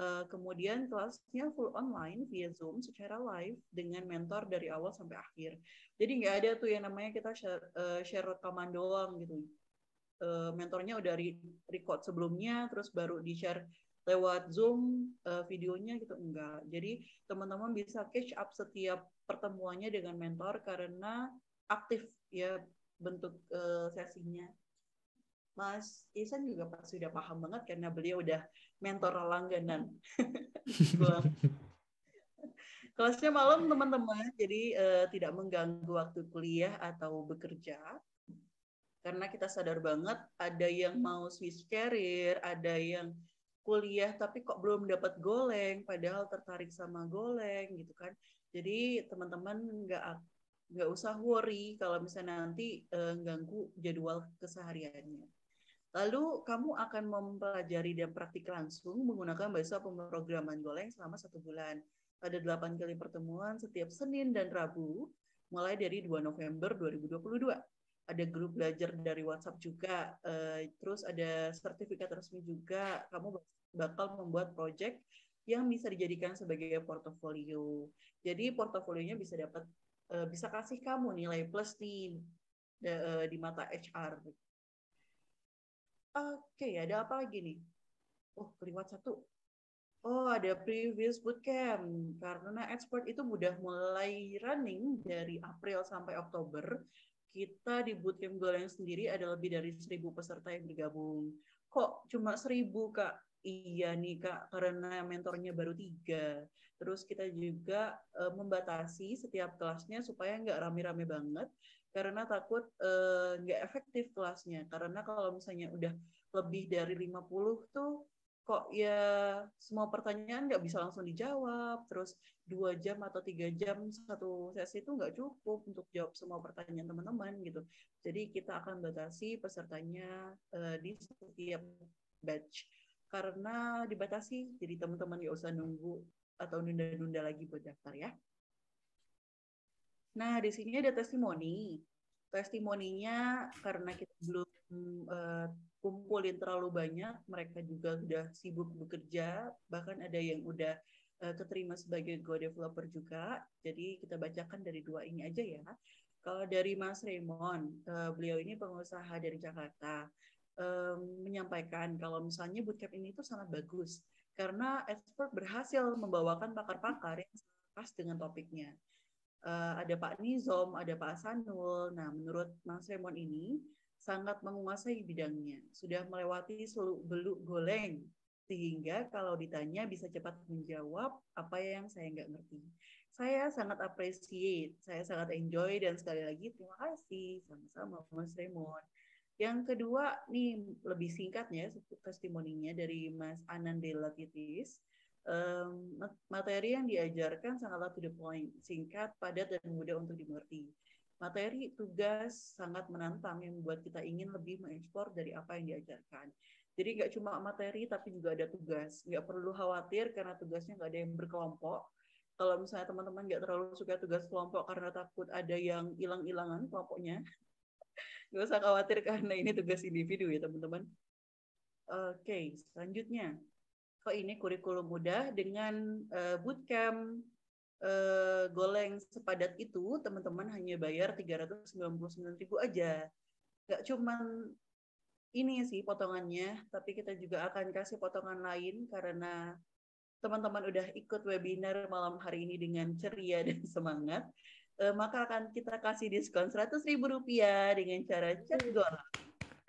Uh, kemudian kelasnya full online via Zoom secara live dengan mentor dari awal sampai akhir. Jadi nggak ada tuh yang namanya kita share, uh, share rekaman doang gitu. Uh, mentornya udah record sebelumnya, terus baru di-share lewat Zoom uh, videonya gitu enggak. Jadi teman-teman bisa catch up setiap pertemuannya dengan mentor karena aktif ya bentuk uh, sesinya. Mas Isan juga pasti sudah paham banget karena beliau udah mentor langganan. Kelasnya malam teman-teman, jadi uh, tidak mengganggu waktu kuliah atau bekerja. Karena kita sadar banget ada yang mau switch career, ada yang kuliah tapi kok belum dapat goleng padahal tertarik sama goleng gitu kan jadi teman-teman nggak nggak usah worry kalau misalnya nanti uh, ganggu jadwal kesehariannya lalu kamu akan mempelajari dan praktik langsung menggunakan bahasa pemrograman goleng selama satu bulan pada delapan kali pertemuan setiap Senin dan Rabu mulai dari 2 November 2022 ada grup belajar dari WhatsApp juga, eh, terus ada sertifikat resmi juga. Kamu bakal membuat project yang bisa dijadikan sebagai portofolio. Jadi portofolionya bisa dapat eh, bisa kasih kamu nilai plus di eh, di mata HR. Oke, okay, ada apa lagi nih? Oh, lewat satu. Oh, ada previous bootcamp. Karena expert itu mudah mulai running dari April sampai Oktober. Kita di bootcamp Goleng sendiri ada lebih dari seribu peserta yang bergabung. Kok cuma seribu, Kak? iya nih kak karena mentornya baru tiga terus kita juga uh, membatasi setiap kelasnya supaya nggak rame-rame banget karena takut uh, nggak efektif kelasnya karena kalau misalnya udah lebih dari 50 tuh kok ya semua pertanyaan nggak bisa langsung dijawab terus dua jam atau tiga jam satu sesi itu nggak cukup untuk jawab semua pertanyaan teman-teman gitu jadi kita akan batasi pesertanya uh, di setiap batch karena dibatasi jadi teman-teman nggak usah nunggu atau nunda-nunda lagi buat daftar ya nah di sini ada testimoni testimoninya karena kita belum uh, kumpulin terlalu banyak mereka juga sudah sibuk bekerja bahkan ada yang udah uh, keterima sebagai go developer juga jadi kita bacakan dari dua ini aja ya kalau dari Mas Raymond, uh, beliau ini pengusaha dari Jakarta um, menyampaikan kalau misalnya bootcamp ini itu sangat bagus karena expert berhasil membawakan pakar-pakar yang pas dengan topiknya. Uh, ada Pak Nizom, ada Pak Sanul. Nah, menurut Mas Remon ini sangat menguasai bidangnya, sudah melewati seluk beluk goleng sehingga kalau ditanya bisa cepat menjawab apa yang saya nggak ngerti. Saya sangat appreciate, saya sangat enjoy dan sekali lagi terima kasih sama-sama Mas Raymond. Yang kedua, nih lebih singkatnya testimoninya dari Mas Anandela Titis. Um, materi yang diajarkan sangatlah to the point, singkat, padat, dan mudah untuk dimengerti. Materi tugas sangat menantang yang membuat kita ingin lebih mengekspor dari apa yang diajarkan. Jadi nggak cuma materi tapi juga ada tugas. Nggak perlu khawatir karena tugasnya nggak ada yang berkelompok. Kalau misalnya teman-teman nggak terlalu suka tugas kelompok karena takut ada yang hilang-hilangan kelompoknya, Gak usah khawatir karena ini tugas individu ya teman-teman. Oke, okay, selanjutnya. Kok oh, ini kurikulum mudah dengan uh, bootcamp uh, goleng sepadat itu teman-teman hanya bayar 399.000 aja. Gak cuman ini sih potongannya, tapi kita juga akan kasih potongan lain karena teman-teman udah ikut webinar malam hari ini dengan ceria dan semangat uh, maka akan kita kasih diskon seratus ribu rupiah dengan cara chat goreng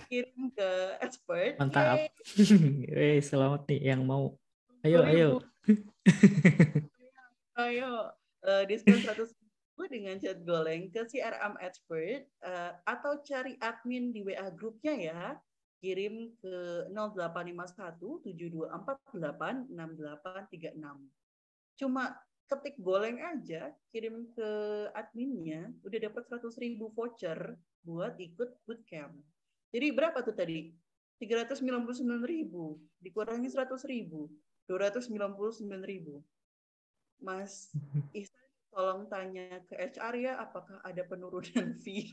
kirim ke expert. Mantap. Hey eh, selamat nih yang mau. Ayo, ayo. ayo, uh, diskon seratus ribu dengan chat goleng ke CRM expert uh, atau cari admin di WA grupnya ya. Kirim ke 0851 7248 6836. Cuma ketik goleng aja, kirim ke adminnya, udah dapat 100 ribu voucher buat ikut bootcamp. Jadi berapa tuh tadi? 399 ribu, dikurangi 100 ribu, 299 ribu. Mas Isa, tolong tanya ke HR ya, apakah ada penurunan fee?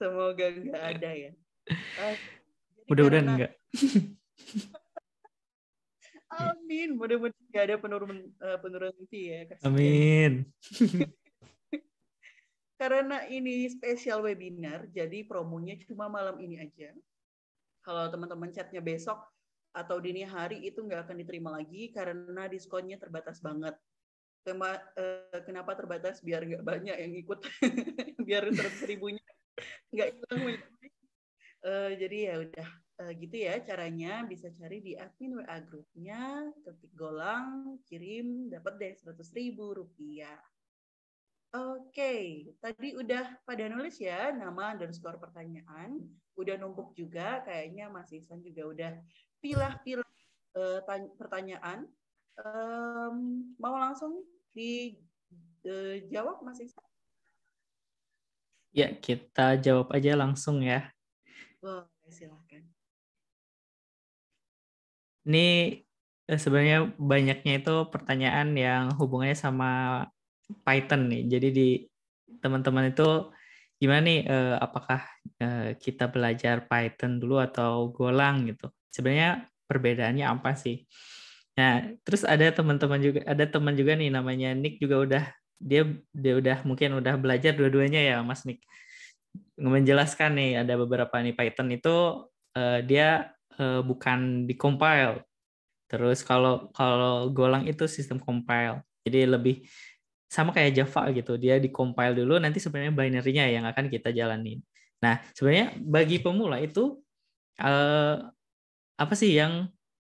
Semoga nggak ada ya. Udah-udah nggak. Amin. Mudah-mudahan nggak ada penurunan uh, penurunan ya. Amin. Karena ini spesial webinar, jadi promonya cuma malam ini aja. Kalau teman-teman chatnya besok atau dini hari itu nggak akan diterima lagi karena diskonnya terbatas banget. Tema, eh, kenapa terbatas? Biar nggak banyak yang ikut, biar seribunya nggak hilang. Uh, jadi ya udah uh, gitu ya caranya bisa cari di admin WA grupnya ketik golang kirim dapat deh seratus ribu rupiah Oke, okay. tadi udah pada nulis ya nama dan skor pertanyaan, udah numpuk juga, kayaknya Mas Isan juga udah pilah-pilah uh, pertanyaan. Um, mau langsung dijawab eh, uh, Mas Isan? Ya, kita jawab aja langsung ya. Boleh, silahkan. Ini eh, sebenarnya banyaknya itu pertanyaan yang hubungannya sama Python nih. Jadi di teman-teman itu gimana nih eh, apakah eh, kita belajar Python dulu atau Golang gitu. Sebenarnya perbedaannya apa sih? Nah, terus ada teman-teman juga ada teman juga nih namanya Nick juga udah dia dia udah mungkin udah belajar dua-duanya ya Mas Nick menjelaskan nih ada beberapa nih Python itu eh, dia uh, bukan compile. Terus kalau kalau Golang itu sistem compile. Jadi lebih sama kayak Java gitu. Dia di compile dulu nanti sebenarnya binary-nya yang akan kita jalanin. Nah, sebenarnya bagi pemula itu uh, apa sih yang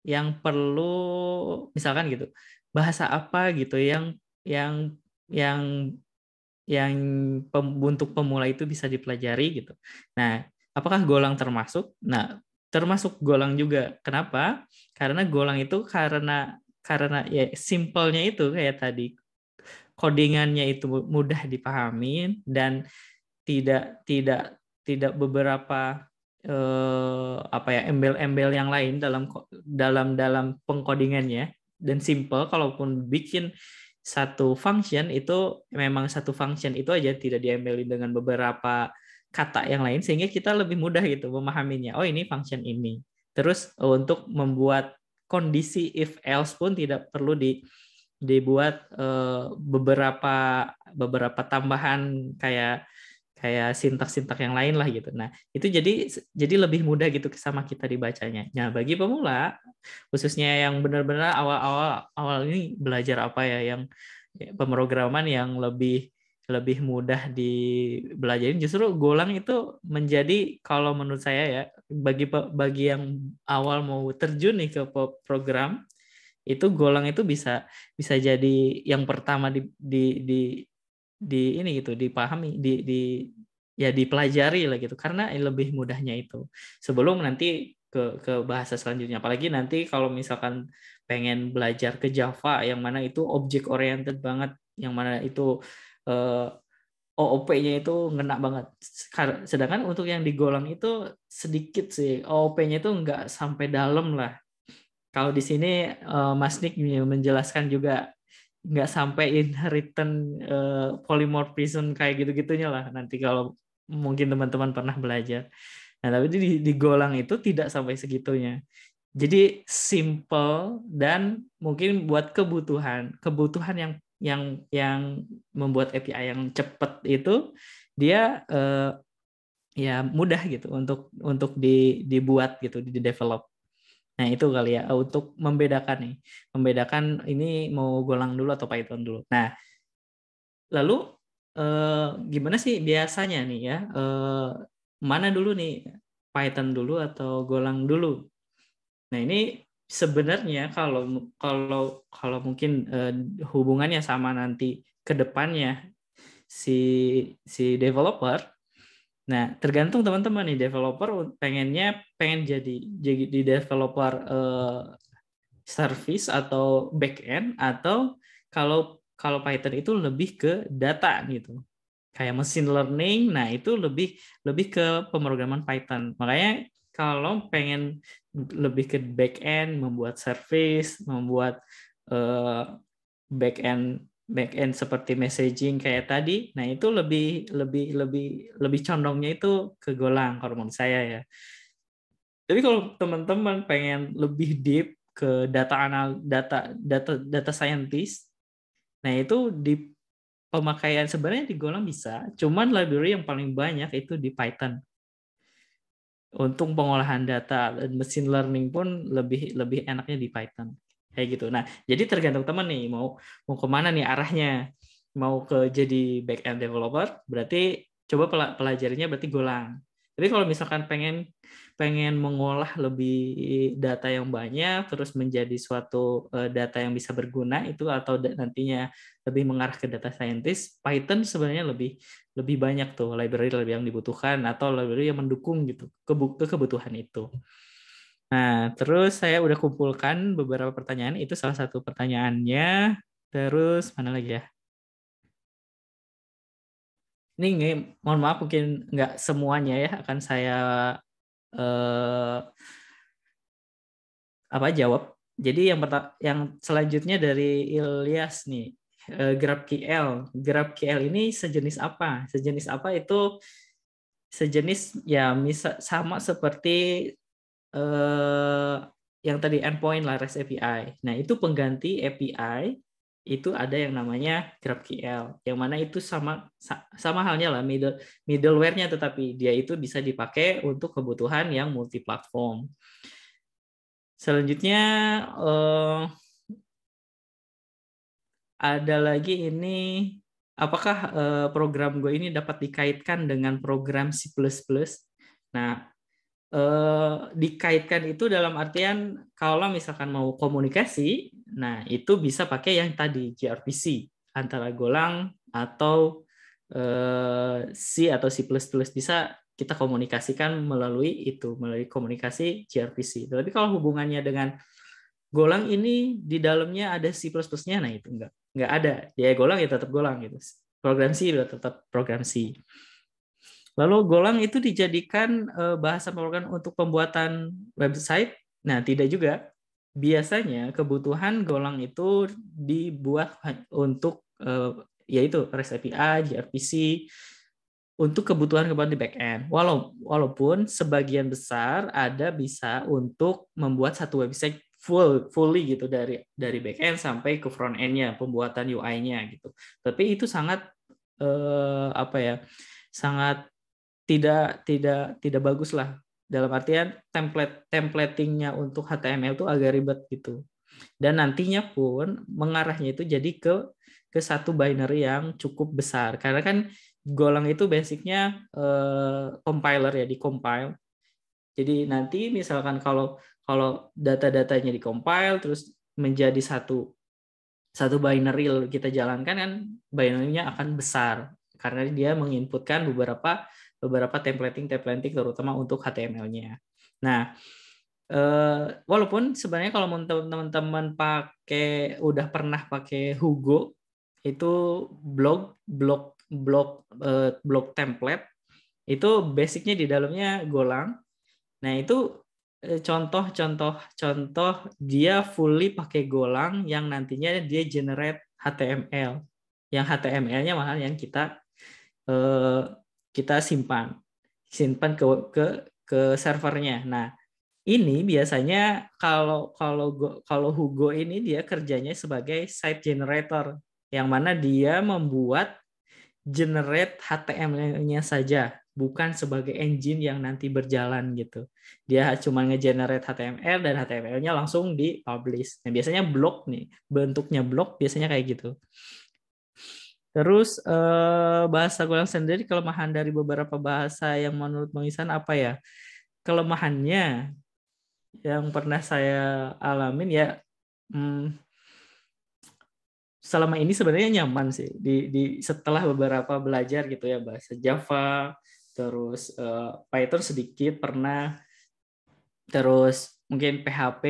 yang perlu misalkan gitu. Bahasa apa gitu yang yang yang yang pem, untuk pemula itu bisa dipelajari gitu. Nah, apakah Golang termasuk? Nah, termasuk golang juga. Kenapa? Karena golang itu karena karena ya simpelnya itu kayak tadi kodingannya itu mudah dipahami dan tidak tidak tidak beberapa eh, apa ya embel-embel yang lain dalam dalam dalam pengkodingannya dan simple kalaupun bikin satu function itu memang satu function itu aja tidak diembeli dengan beberapa kata yang lain sehingga kita lebih mudah gitu memahaminya. Oh ini function ini. Terus e, untuk membuat kondisi if else pun tidak perlu di dibuat uh, beberapa beberapa tambahan kayak kayak sintak-sintak yang lain lah gitu. Nah, itu jadi jadi lebih mudah gitu sama kita dibacanya. Nah, bagi pemula khususnya yang benar-benar awal-awal awal ini belajar apa ya yang ya, pemrograman yang lebih lebih mudah dibelajarin justru golang itu menjadi kalau menurut saya ya bagi bagi yang awal mau terjun nih ke program itu golang itu bisa bisa jadi yang pertama di di di, di ini gitu dipahami di di ya dipelajari lah gitu karena lebih mudahnya itu sebelum nanti ke ke bahasa selanjutnya apalagi nanti kalau misalkan pengen belajar ke Java yang mana itu object oriented banget yang mana itu uh, eh, OOP-nya itu ngena banget. Sedangkan untuk yang digolang itu sedikit sih. OOP-nya itu nggak sampai dalam lah. Kalau di sini eh, Mas Nick menjelaskan juga nggak sampai inheritance eh, polymorphism kayak gitu-gitunya lah. Nanti kalau mungkin teman-teman pernah belajar. Nah, tapi di, di Golang itu tidak sampai segitunya. Jadi simple dan mungkin buat kebutuhan, kebutuhan yang yang yang membuat API yang cepat itu dia eh, ya mudah gitu untuk untuk di, dibuat gitu di develop. Nah itu kali ya untuk membedakan nih, membedakan ini mau Golang dulu atau Python dulu. Nah lalu eh, gimana sih biasanya nih ya eh, mana dulu nih Python dulu atau Golang dulu? Nah ini sebenarnya kalau kalau kalau mungkin uh, hubungannya sama nanti ke depannya si si developer Nah, tergantung teman-teman nih developer pengennya pengen jadi jadi developer uh, service atau backend atau kalau kalau Python itu lebih ke data gitu. Kayak machine learning, nah itu lebih lebih ke pemrograman Python. Makanya kalau pengen lebih ke back end membuat service membuat uh, back end back end seperti messaging kayak tadi nah itu lebih lebih lebih lebih condongnya itu ke Golang kalau saya ya tapi kalau teman-teman pengen lebih deep ke data anal data data data scientist nah itu di pemakaian sebenarnya di Golang bisa cuman library yang paling banyak itu di Python untung pengolahan data dan mesin learning pun lebih lebih enaknya di Python kayak gitu. Nah, jadi tergantung teman nih mau mau kemana nih arahnya. Mau ke jadi back end developer, berarti coba pelajarinya berarti Golang. Jadi kalau misalkan pengen pengen mengolah lebih data yang banyak terus menjadi suatu eh, data yang bisa berguna itu atau nantinya lebih mengarah ke data scientist, Python sebenarnya lebih lebih banyak tuh library lebih yang dibutuhkan atau library yang mendukung gitu ke kebutuhan itu. Nah, terus saya udah kumpulkan beberapa pertanyaan, itu salah satu pertanyaannya. Terus mana lagi ya? ini mohon maaf mungkin nggak semuanya ya akan saya eh, apa jawab. Jadi yang yang selanjutnya dari Ilyas nih eh, grab KL ini sejenis apa? Sejenis apa itu sejenis ya misal sama seperti eh, yang tadi endpoint lah REST API. Nah, itu pengganti API itu ada yang namanya GraphQL, yang mana itu sama sama halnya lah middle middleware-nya, tetapi dia itu bisa dipakai untuk kebutuhan yang multi platform. Selanjutnya eh, ada lagi ini, apakah eh, program Go ini dapat dikaitkan dengan program C++? Nah, eh, dikaitkan itu dalam artian kalau misalkan mau komunikasi Nah, itu bisa pakai yang tadi gRPC antara golang atau eh, C atau C++ bisa kita komunikasikan melalui itu, melalui komunikasi gRPC. Tapi kalau hubungannya dengan golang ini di dalamnya ada C++-nya, nah itu enggak Enggak ada. Ya golang ya tetap golang gitu. Program C ya tetap program C. Lalu golang itu dijadikan eh, bahasa pemrograman untuk pembuatan website? Nah, tidak juga biasanya kebutuhan Golang itu dibuat untuk eh, yaitu REST API, gRPC untuk kebutuhan-kebutuhan di end. Walau, walaupun sebagian besar ada bisa untuk membuat satu website full fully gitu dari dari back end sampai ke front end-nya, pembuatan UI-nya gitu. Tapi itu sangat uh, apa ya? sangat tidak tidak tidak bagus lah dalam artian template templatingnya untuk HTML itu agak ribet gitu dan nantinya pun mengarahnya itu jadi ke ke satu binary yang cukup besar karena kan Golang itu basicnya eh, compiler ya di compile jadi nanti misalkan kalau kalau data-datanya di compile terus menjadi satu satu binary kita jalankan kan binarynya akan besar karena dia menginputkan beberapa beberapa templating-templating terutama untuk HTML-nya. Nah, eh, walaupun sebenarnya kalau teman-teman pakai udah pernah pakai Hugo itu blog blog blog eh, blog template itu basicnya di dalamnya Golang. Nah itu contoh-contoh eh, contoh dia fully pakai Golang yang nantinya dia generate HTML. Yang HTML-nya malah yang kita eh, kita simpan simpan ke ke ke servernya. Nah, ini biasanya kalau kalau kalau Hugo ini dia kerjanya sebagai site generator yang mana dia membuat generate HTML-nya saja, bukan sebagai engine yang nanti berjalan gitu. Dia cuma ngegenerate HTML dan HTML-nya langsung di publish. Nah, biasanya blog nih, bentuknya blog biasanya kayak gitu. Terus eh, bahasa Golang sendiri kelemahan dari beberapa bahasa yang menurut Bang apa ya? Kelemahannya yang pernah saya alamin ya hmm, selama ini sebenarnya nyaman sih di, di setelah beberapa belajar gitu ya bahasa Java terus eh, Python sedikit pernah terus mungkin PHP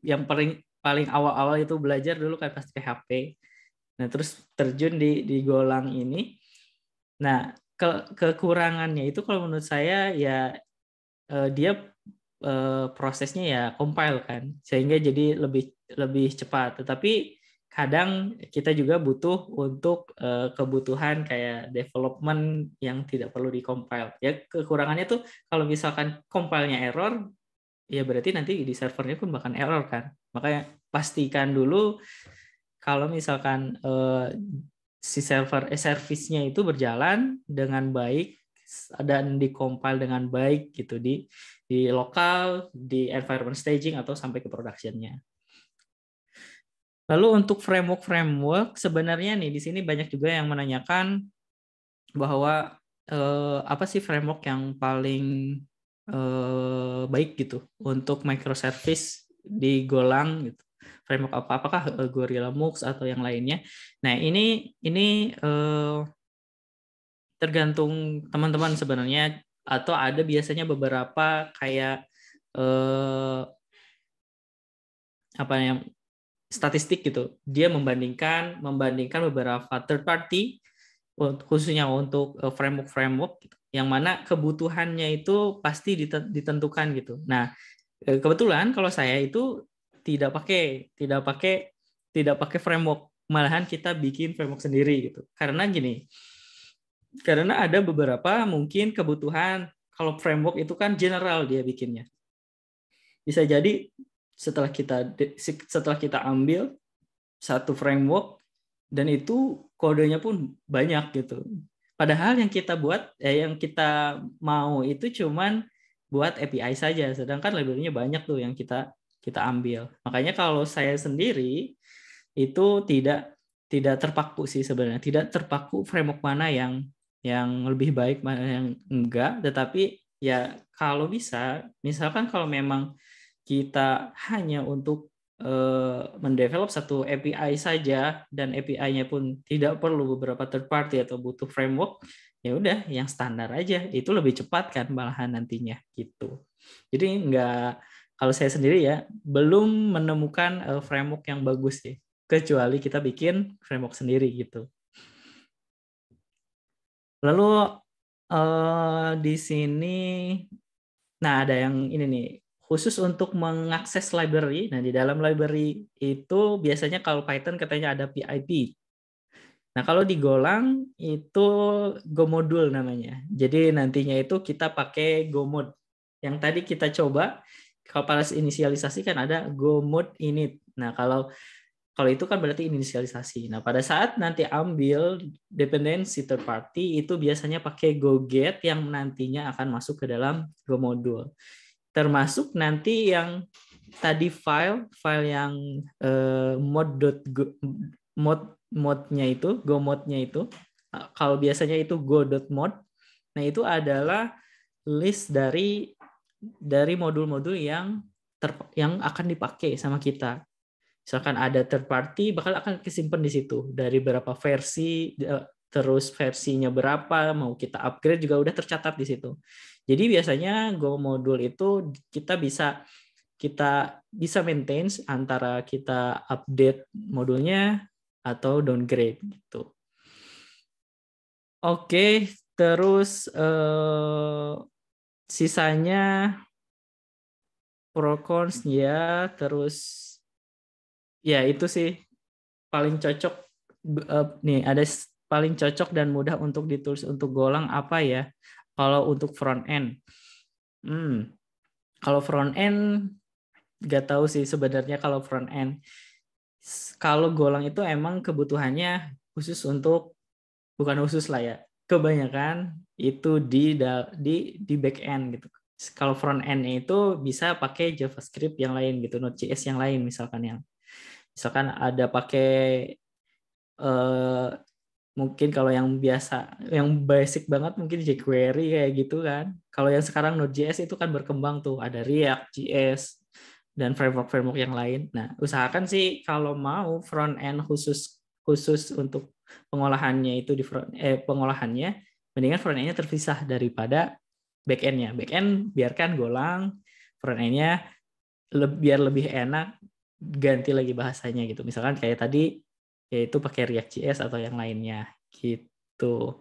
yang paling paling awal-awal itu belajar dulu kayak pasti PHP Nah, terus terjun di di Golang ini. Nah, ke, kekurangannya itu kalau menurut saya ya eh, dia eh, prosesnya ya compile kan, sehingga jadi lebih lebih cepat. Tetapi kadang kita juga butuh untuk eh, kebutuhan kayak development yang tidak perlu dikompil. Ya kekurangannya tuh kalau misalkan compile-nya error, ya berarti nanti di servernya pun bahkan error kan. Makanya pastikan dulu kalau misalkan uh, si server eh, service-nya itu berjalan dengan baik dan dikompil dengan baik gitu di di lokal, di environment staging atau sampai ke productionnya. Lalu untuk framework-framework sebenarnya nih di sini banyak juga yang menanyakan bahwa eh, apa sih framework yang paling eh, baik gitu untuk microservice di Golang gitu framework apa apakah uh, Gorilla Mux atau yang lainnya nah ini ini uh, tergantung teman-teman sebenarnya atau ada biasanya beberapa kayak uh, apa yang statistik gitu dia membandingkan membandingkan beberapa third party khususnya untuk framework framework yang mana kebutuhannya itu pasti ditentukan gitu nah kebetulan kalau saya itu tidak pakai tidak pakai tidak pakai framework malahan kita bikin framework sendiri gitu karena gini karena ada beberapa mungkin kebutuhan kalau framework itu kan general dia bikinnya bisa jadi setelah kita setelah kita ambil satu framework dan itu kodenya pun banyak gitu padahal yang kita buat eh, yang kita mau itu cuman buat API saja sedangkan labelnya banyak tuh yang kita kita ambil. Makanya kalau saya sendiri itu tidak tidak terpaku sih sebenarnya, tidak terpaku framework mana yang yang lebih baik mana yang enggak, tetapi ya kalau bisa misalkan kalau memang kita hanya untuk eh, mendevelop satu API saja dan API-nya pun tidak perlu beberapa third party atau butuh framework, ya udah yang standar aja itu lebih cepat kan malahan nantinya gitu. Jadi enggak kalau saya sendiri ya belum menemukan eh, framework yang bagus sih kecuali kita bikin framework sendiri gitu lalu eh, di sini nah ada yang ini nih khusus untuk mengakses library nah di dalam library itu biasanya kalau Python katanya ada PIP Nah, kalau di Golang itu Go module namanya. Jadi nantinya itu kita pakai Go Gomod. Yang tadi kita coba kalau pada inisialisasi kan ada go mode init. Nah, kalau kalau itu kan berarti inisialisasi. Nah, pada saat nanti ambil dependency third party itu biasanya pakai go get yang nantinya akan masuk ke dalam go module. Termasuk nanti yang tadi file file yang mod eh, mod modnya itu go modnya itu kalau biasanya itu go mod. Nah, itu adalah list dari dari modul-modul yang ter, yang akan dipakai sama kita. Misalkan ada third party bakal akan kesimpan di situ dari berapa versi eh, terus versinya berapa mau kita upgrade juga udah tercatat di situ. Jadi biasanya Go modul itu kita bisa kita bisa maintain antara kita update modulnya atau downgrade gitu. Oke, terus eh, sisanya pro cons ya terus ya itu sih paling cocok uh, nih ada paling cocok dan mudah untuk ditulis untuk golang apa ya kalau untuk front end hmm kalau front end nggak tahu sih sebenarnya kalau front end kalau golang itu emang kebutuhannya khusus untuk bukan khusus lah ya kebanyakan itu di di di back end gitu. Kalau front end itu bisa pakai JavaScript yang lain gitu, Node.js yang lain misalkan yang misalkan ada pakai eh, mungkin kalau yang biasa yang basic banget mungkin jQuery kayak gitu kan. Kalau yang sekarang Node.js itu kan berkembang tuh, ada React, JS dan framework-framework yang lain. Nah, usahakan sih kalau mau front end khusus khusus untuk pengolahannya itu di front eh pengolahannya mendingan front end-nya terpisah daripada back end-nya. Back end biarkan golang, front end-nya le biar lebih enak ganti lagi bahasanya gitu. Misalkan kayak tadi yaitu pakai react js atau yang lainnya gitu.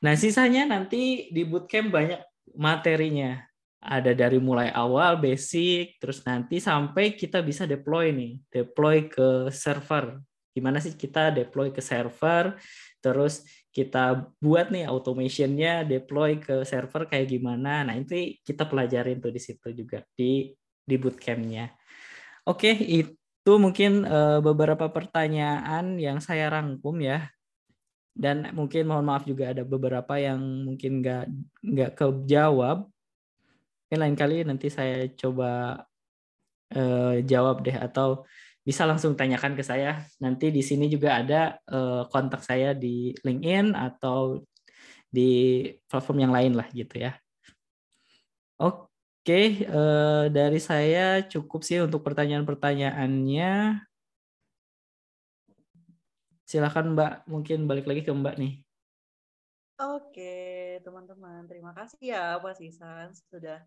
Nah, sisanya nanti di bootcamp banyak materinya. Ada dari mulai awal basic terus nanti sampai kita bisa deploy nih, deploy ke server gimana sih kita deploy ke server, terus kita buat nih automationnya, deploy ke server kayak gimana. Nah itu kita pelajarin tuh di situ juga di di bootcampnya. Oke, itu mungkin eh, beberapa pertanyaan yang saya rangkum ya. Dan mungkin mohon maaf juga ada beberapa yang mungkin nggak nggak kejawab. Mungkin lain kali nanti saya coba uh, jawab deh atau bisa langsung tanyakan ke saya. Nanti di sini juga ada eh, kontak saya di LinkedIn atau di platform yang lain lah gitu ya. Oke, eh, dari saya cukup sih untuk pertanyaan-pertanyaannya. Silakan Mbak, mungkin balik lagi ke Mbak nih. Oke, teman-teman, terima kasih ya Pak Sisan sudah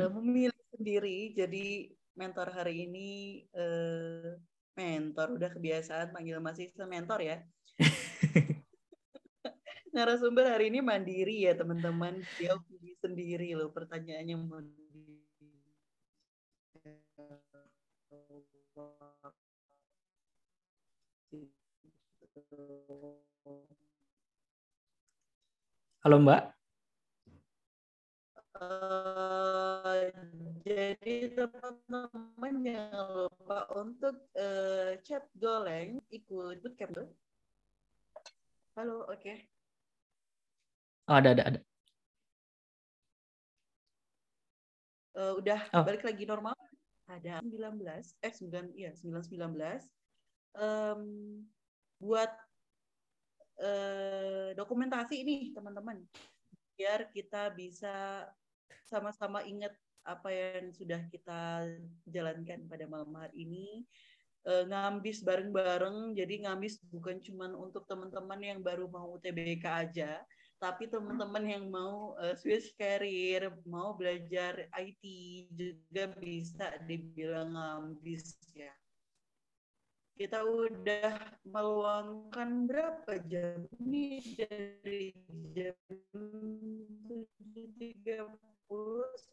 eh, hmm. memilih sendiri. Jadi mentor hari ini eh, mentor udah kebiasaan panggil masih mentor ya. Narasumber hari ini mandiri ya teman-teman. Dia sendiri loh pertanyaannya mau Halo Mbak. Eh, jadi teman-teman jangan lupa untuk uh, eh, chat goleng ikut bootcamp dulu. Halo, oke. Okay. Oh, ada, ada, ada. Uh, udah oh. balik lagi normal. Ada 19, eh 9, iya 9, 19. Um, buat uh, dokumentasi ini teman-teman biar kita bisa sama-sama ingat apa yang sudah kita jalankan pada malam hari ini e, ngambis bareng-bareng jadi ngambis bukan cuma untuk teman-teman yang baru mau UTBK aja tapi teman-teman yang mau uh, eh, switch career mau belajar IT juga bisa dibilang ngambis ya kita udah meluangkan berapa jam ini dari jam 7.30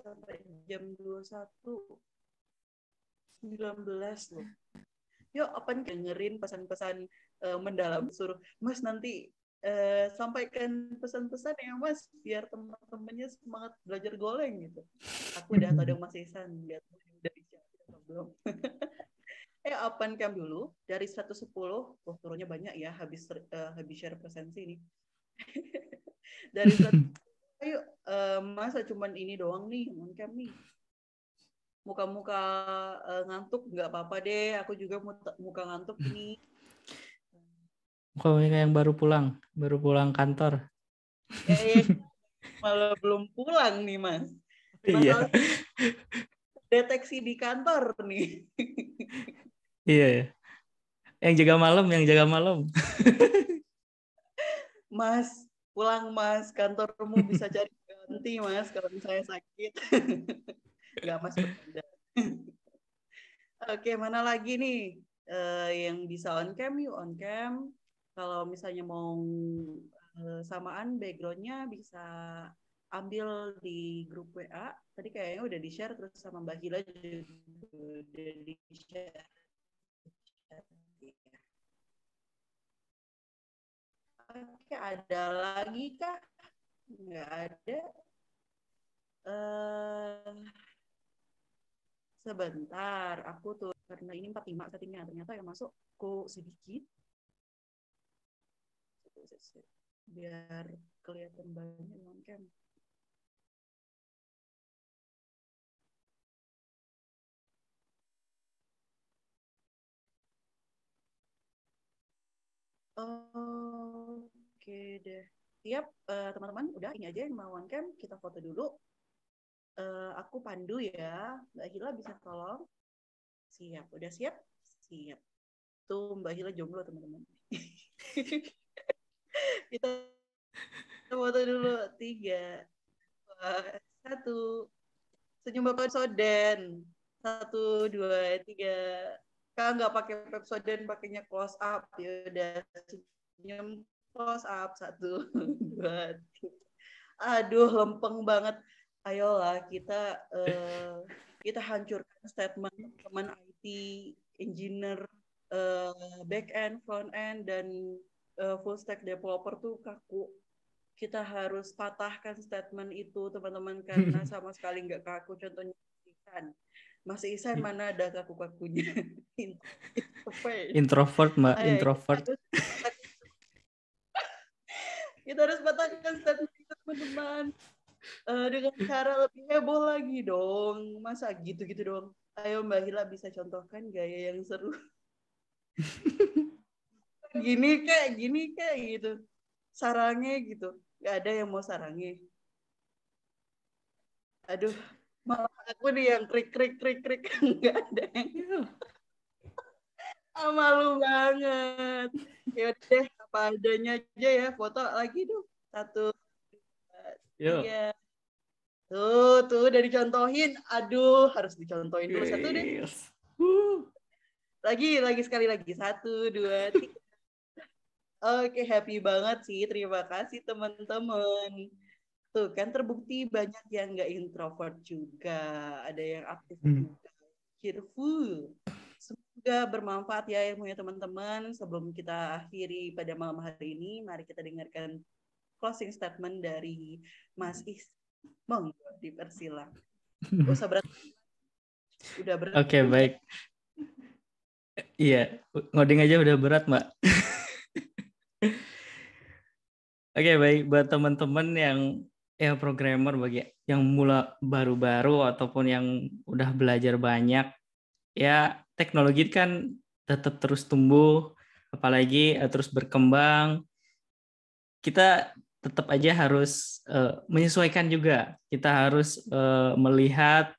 sampai jam 21 19 loh yuk apa dengerin pesan-pesan uh, mendalam suruh mas nanti uh, sampaikan pesan-pesan ya mas biar teman-temannya semangat belajar goleng gitu aku udah dong mas Isan lihat dari siapa belum eh open cam dulu dari 110 oh turunnya banyak ya habis uh, habis share presensi ini dari Ayo, uh, masa cuman ini doang nih, mohon kami Muka-muka uh, ngantuk nggak apa-apa deh, aku juga muka ngantuk ini. mereka yang baru pulang, baru pulang kantor. Ya, ya. malah belum pulang nih mas. Masalah iya. Deteksi di kantor nih. iya. Ya. Yang jaga malam, yang jaga malam. mas, pulang mas kantormu bisa cari ganti mas kalau misalnya sakit nggak mas bercanda oke mana lagi nih uh, yang bisa on cam yuk on cam kalau misalnya mau uh, samaan backgroundnya bisa ambil di grup WA tadi kayaknya udah di share terus sama Mbak Hila juga udah di share oke ada lagi kak? Nggak ada. Uh, sebentar, aku tuh karena ini 45 settingnya ternyata yang masuk ku sedikit biar kelihatan banyak non Oke deh. Siap, uh, eh, teman-teman. udah ini aja yang mau one cam. Kita foto dulu. Uh, aku pandu ya. Mbak Hila bisa tolong? Siap. Udah siap? Siap. Tuh Mbak Hila jomblo, teman-teman. kita foto dulu. Tiga, dua, satu. Senyum Bapak Soden. Satu, dua, tiga kalau nggak pakai Pepsodent pakainya close up ya udah senyum close up satu dua tiga. aduh lempeng banget ayolah kita uh, kita hancurkan statement teman IT engineer uh, back end front end dan uh, full stack developer tuh kaku kita harus patahkan statement itu teman-teman karena sama sekali nggak kaku contohnya kan Mas hmm. mana ada kaku-kakunya? introvert. Introvert, Mbak. Ay, introvert. Kita harus, batalkan status kita, teman-teman. Uh, dengan cara lebih heboh lagi dong. Masa gitu-gitu dong. Ayo Mbak Hila bisa contohkan gaya yang seru. gini kayak gini kayak gitu. Sarangnya gitu. Gak ada yang mau sarangnya. Aduh, aku nih yang krik krik krik krik enggak ada yang gitu. ah, malu banget ya deh apa adanya aja ya foto lagi tuh satu iya tuh tuh dari contohin aduh harus dicontohin dulu satu deh lagi lagi sekali lagi satu dua tiga Oke, happy banget sih. Terima kasih teman-teman. Tuh kan terbukti banyak yang nggak introvert juga, ada yang aktif hmm. juga. Cheerful. Semoga bermanfaat ya ilmunya teman-teman. Sebelum kita akhiri pada malam hari ini, mari kita dengarkan closing statement dari Mas Is. Monggo dipersilah Usah berat. Udah berat. Oke, okay, baik. Iya, ngoding aja udah berat, Mbak. Oke, okay, baik buat teman-teman yang ya programmer bagi yang mula baru-baru ataupun yang udah belajar banyak ya teknologi kan tetap terus tumbuh apalagi uh, terus berkembang kita tetap aja harus uh, menyesuaikan juga kita harus uh, melihat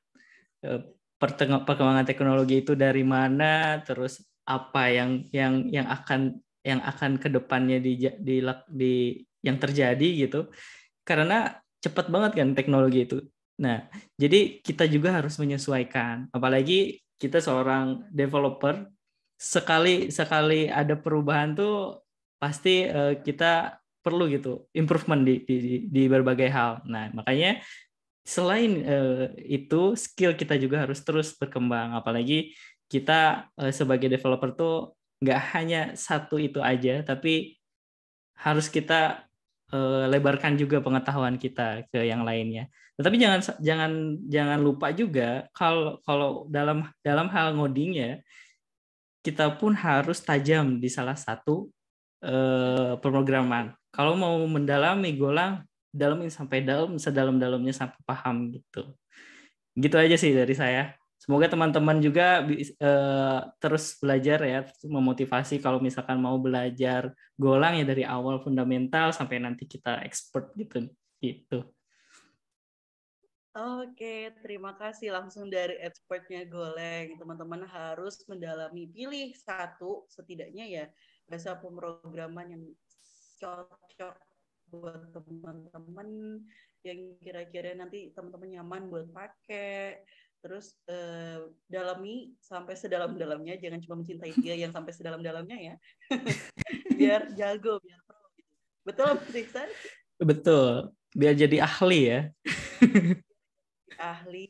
uh, perkembangan teknologi itu dari mana terus apa yang yang yang akan yang akan kedepannya di, di, di yang terjadi gitu karena cepat banget kan teknologi itu. Nah, jadi kita juga harus menyesuaikan. Apalagi kita seorang developer, sekali sekali ada perubahan tuh pasti uh, kita perlu gitu improvement di, di di berbagai hal. Nah, makanya selain uh, itu skill kita juga harus terus berkembang. Apalagi kita uh, sebagai developer tuh nggak hanya satu itu aja, tapi harus kita uh, lebarkan juga pengetahuan kita ke yang lainnya. Tetapi jangan jangan jangan lupa juga kalau kalau dalam dalam hal ngoding ya kita pun harus tajam di salah satu uh, pemrograman. Kalau mau mendalami golang dalamin sampai dalam sedalam-dalamnya sampai paham gitu. Gitu aja sih dari saya. Semoga teman-teman juga uh, terus belajar ya, memotivasi kalau misalkan mau belajar golang ya dari awal fundamental sampai nanti kita expert gitu. gitu. Oke, terima kasih langsung dari expertnya Goleng. Teman-teman harus mendalami pilih satu setidaknya ya bahasa pemrograman yang cocok buat teman-teman yang kira-kira nanti teman-teman nyaman buat pakai terus eh, dalami sampai sedalam-dalamnya jangan cuma mencintai dia yang sampai sedalam-dalamnya ya biar jago biar pro gitu. betul betul biar jadi ahli ya ahli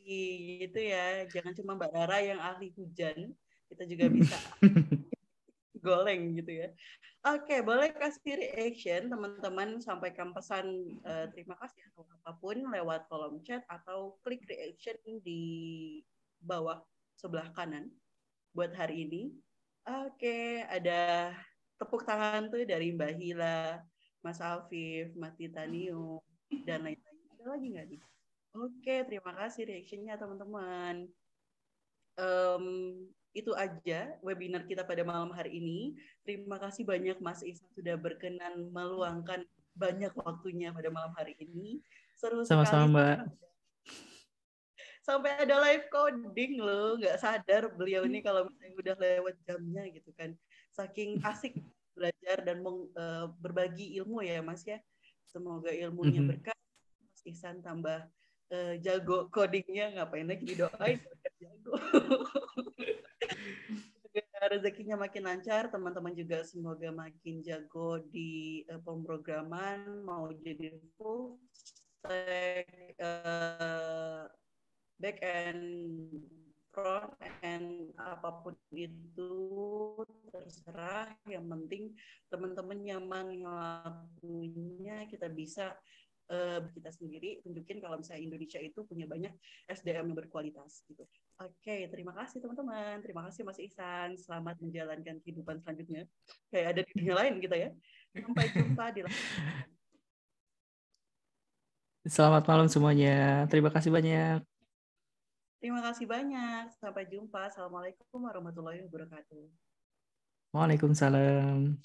itu ya jangan cuma Mbak Dara yang ahli hujan kita juga bisa goleng gitu ya. Oke, boleh kasih reaction teman-teman sampaikan pesan eh, terima kasih atau apapun lewat kolom chat atau klik reaction di bawah sebelah kanan buat hari ini. Oke, ada tepuk tangan tuh dari Mbak Hila, Mas Afif, Mas Titanium, dan lain-lain. Ada lagi nggak nih? Oke, terima kasih reactionnya teman-teman. Um, itu aja webinar kita pada malam hari ini. Terima kasih banyak Mas Isa sudah berkenan meluangkan banyak waktunya pada malam hari ini. Seru Sama-sama, sekali. Mbak. Sampai ada live coding loh, nggak sadar beliau ini kalau misalnya udah lewat jamnya gitu kan. Saking asik belajar dan meng, uh, berbagi ilmu ya Mas ya. Semoga ilmunya mm-hmm. berkah. Mas Ihsan tambah uh, jago codingnya ngapain lagi didoain jago. rezekinya makin lancar, teman-teman juga semoga makin jago di uh, pemrograman, mau jadi full stack uh, back end front end apapun itu terserah yang penting teman-teman nyaman ngelakuinnya kita bisa uh, kita sendiri tunjukin kalau misalnya Indonesia itu punya banyak SDM yang berkualitas gitu Oke, terima kasih teman-teman. Terima kasih Mas Ihsan. Selamat menjalankan kehidupan selanjutnya. Kayak ada di dunia lain kita gitu ya. Sampai jumpa di Selamat malam semuanya. Terima kasih banyak. Terima kasih banyak. Sampai jumpa. Assalamualaikum warahmatullahi wabarakatuh. Waalaikumsalam.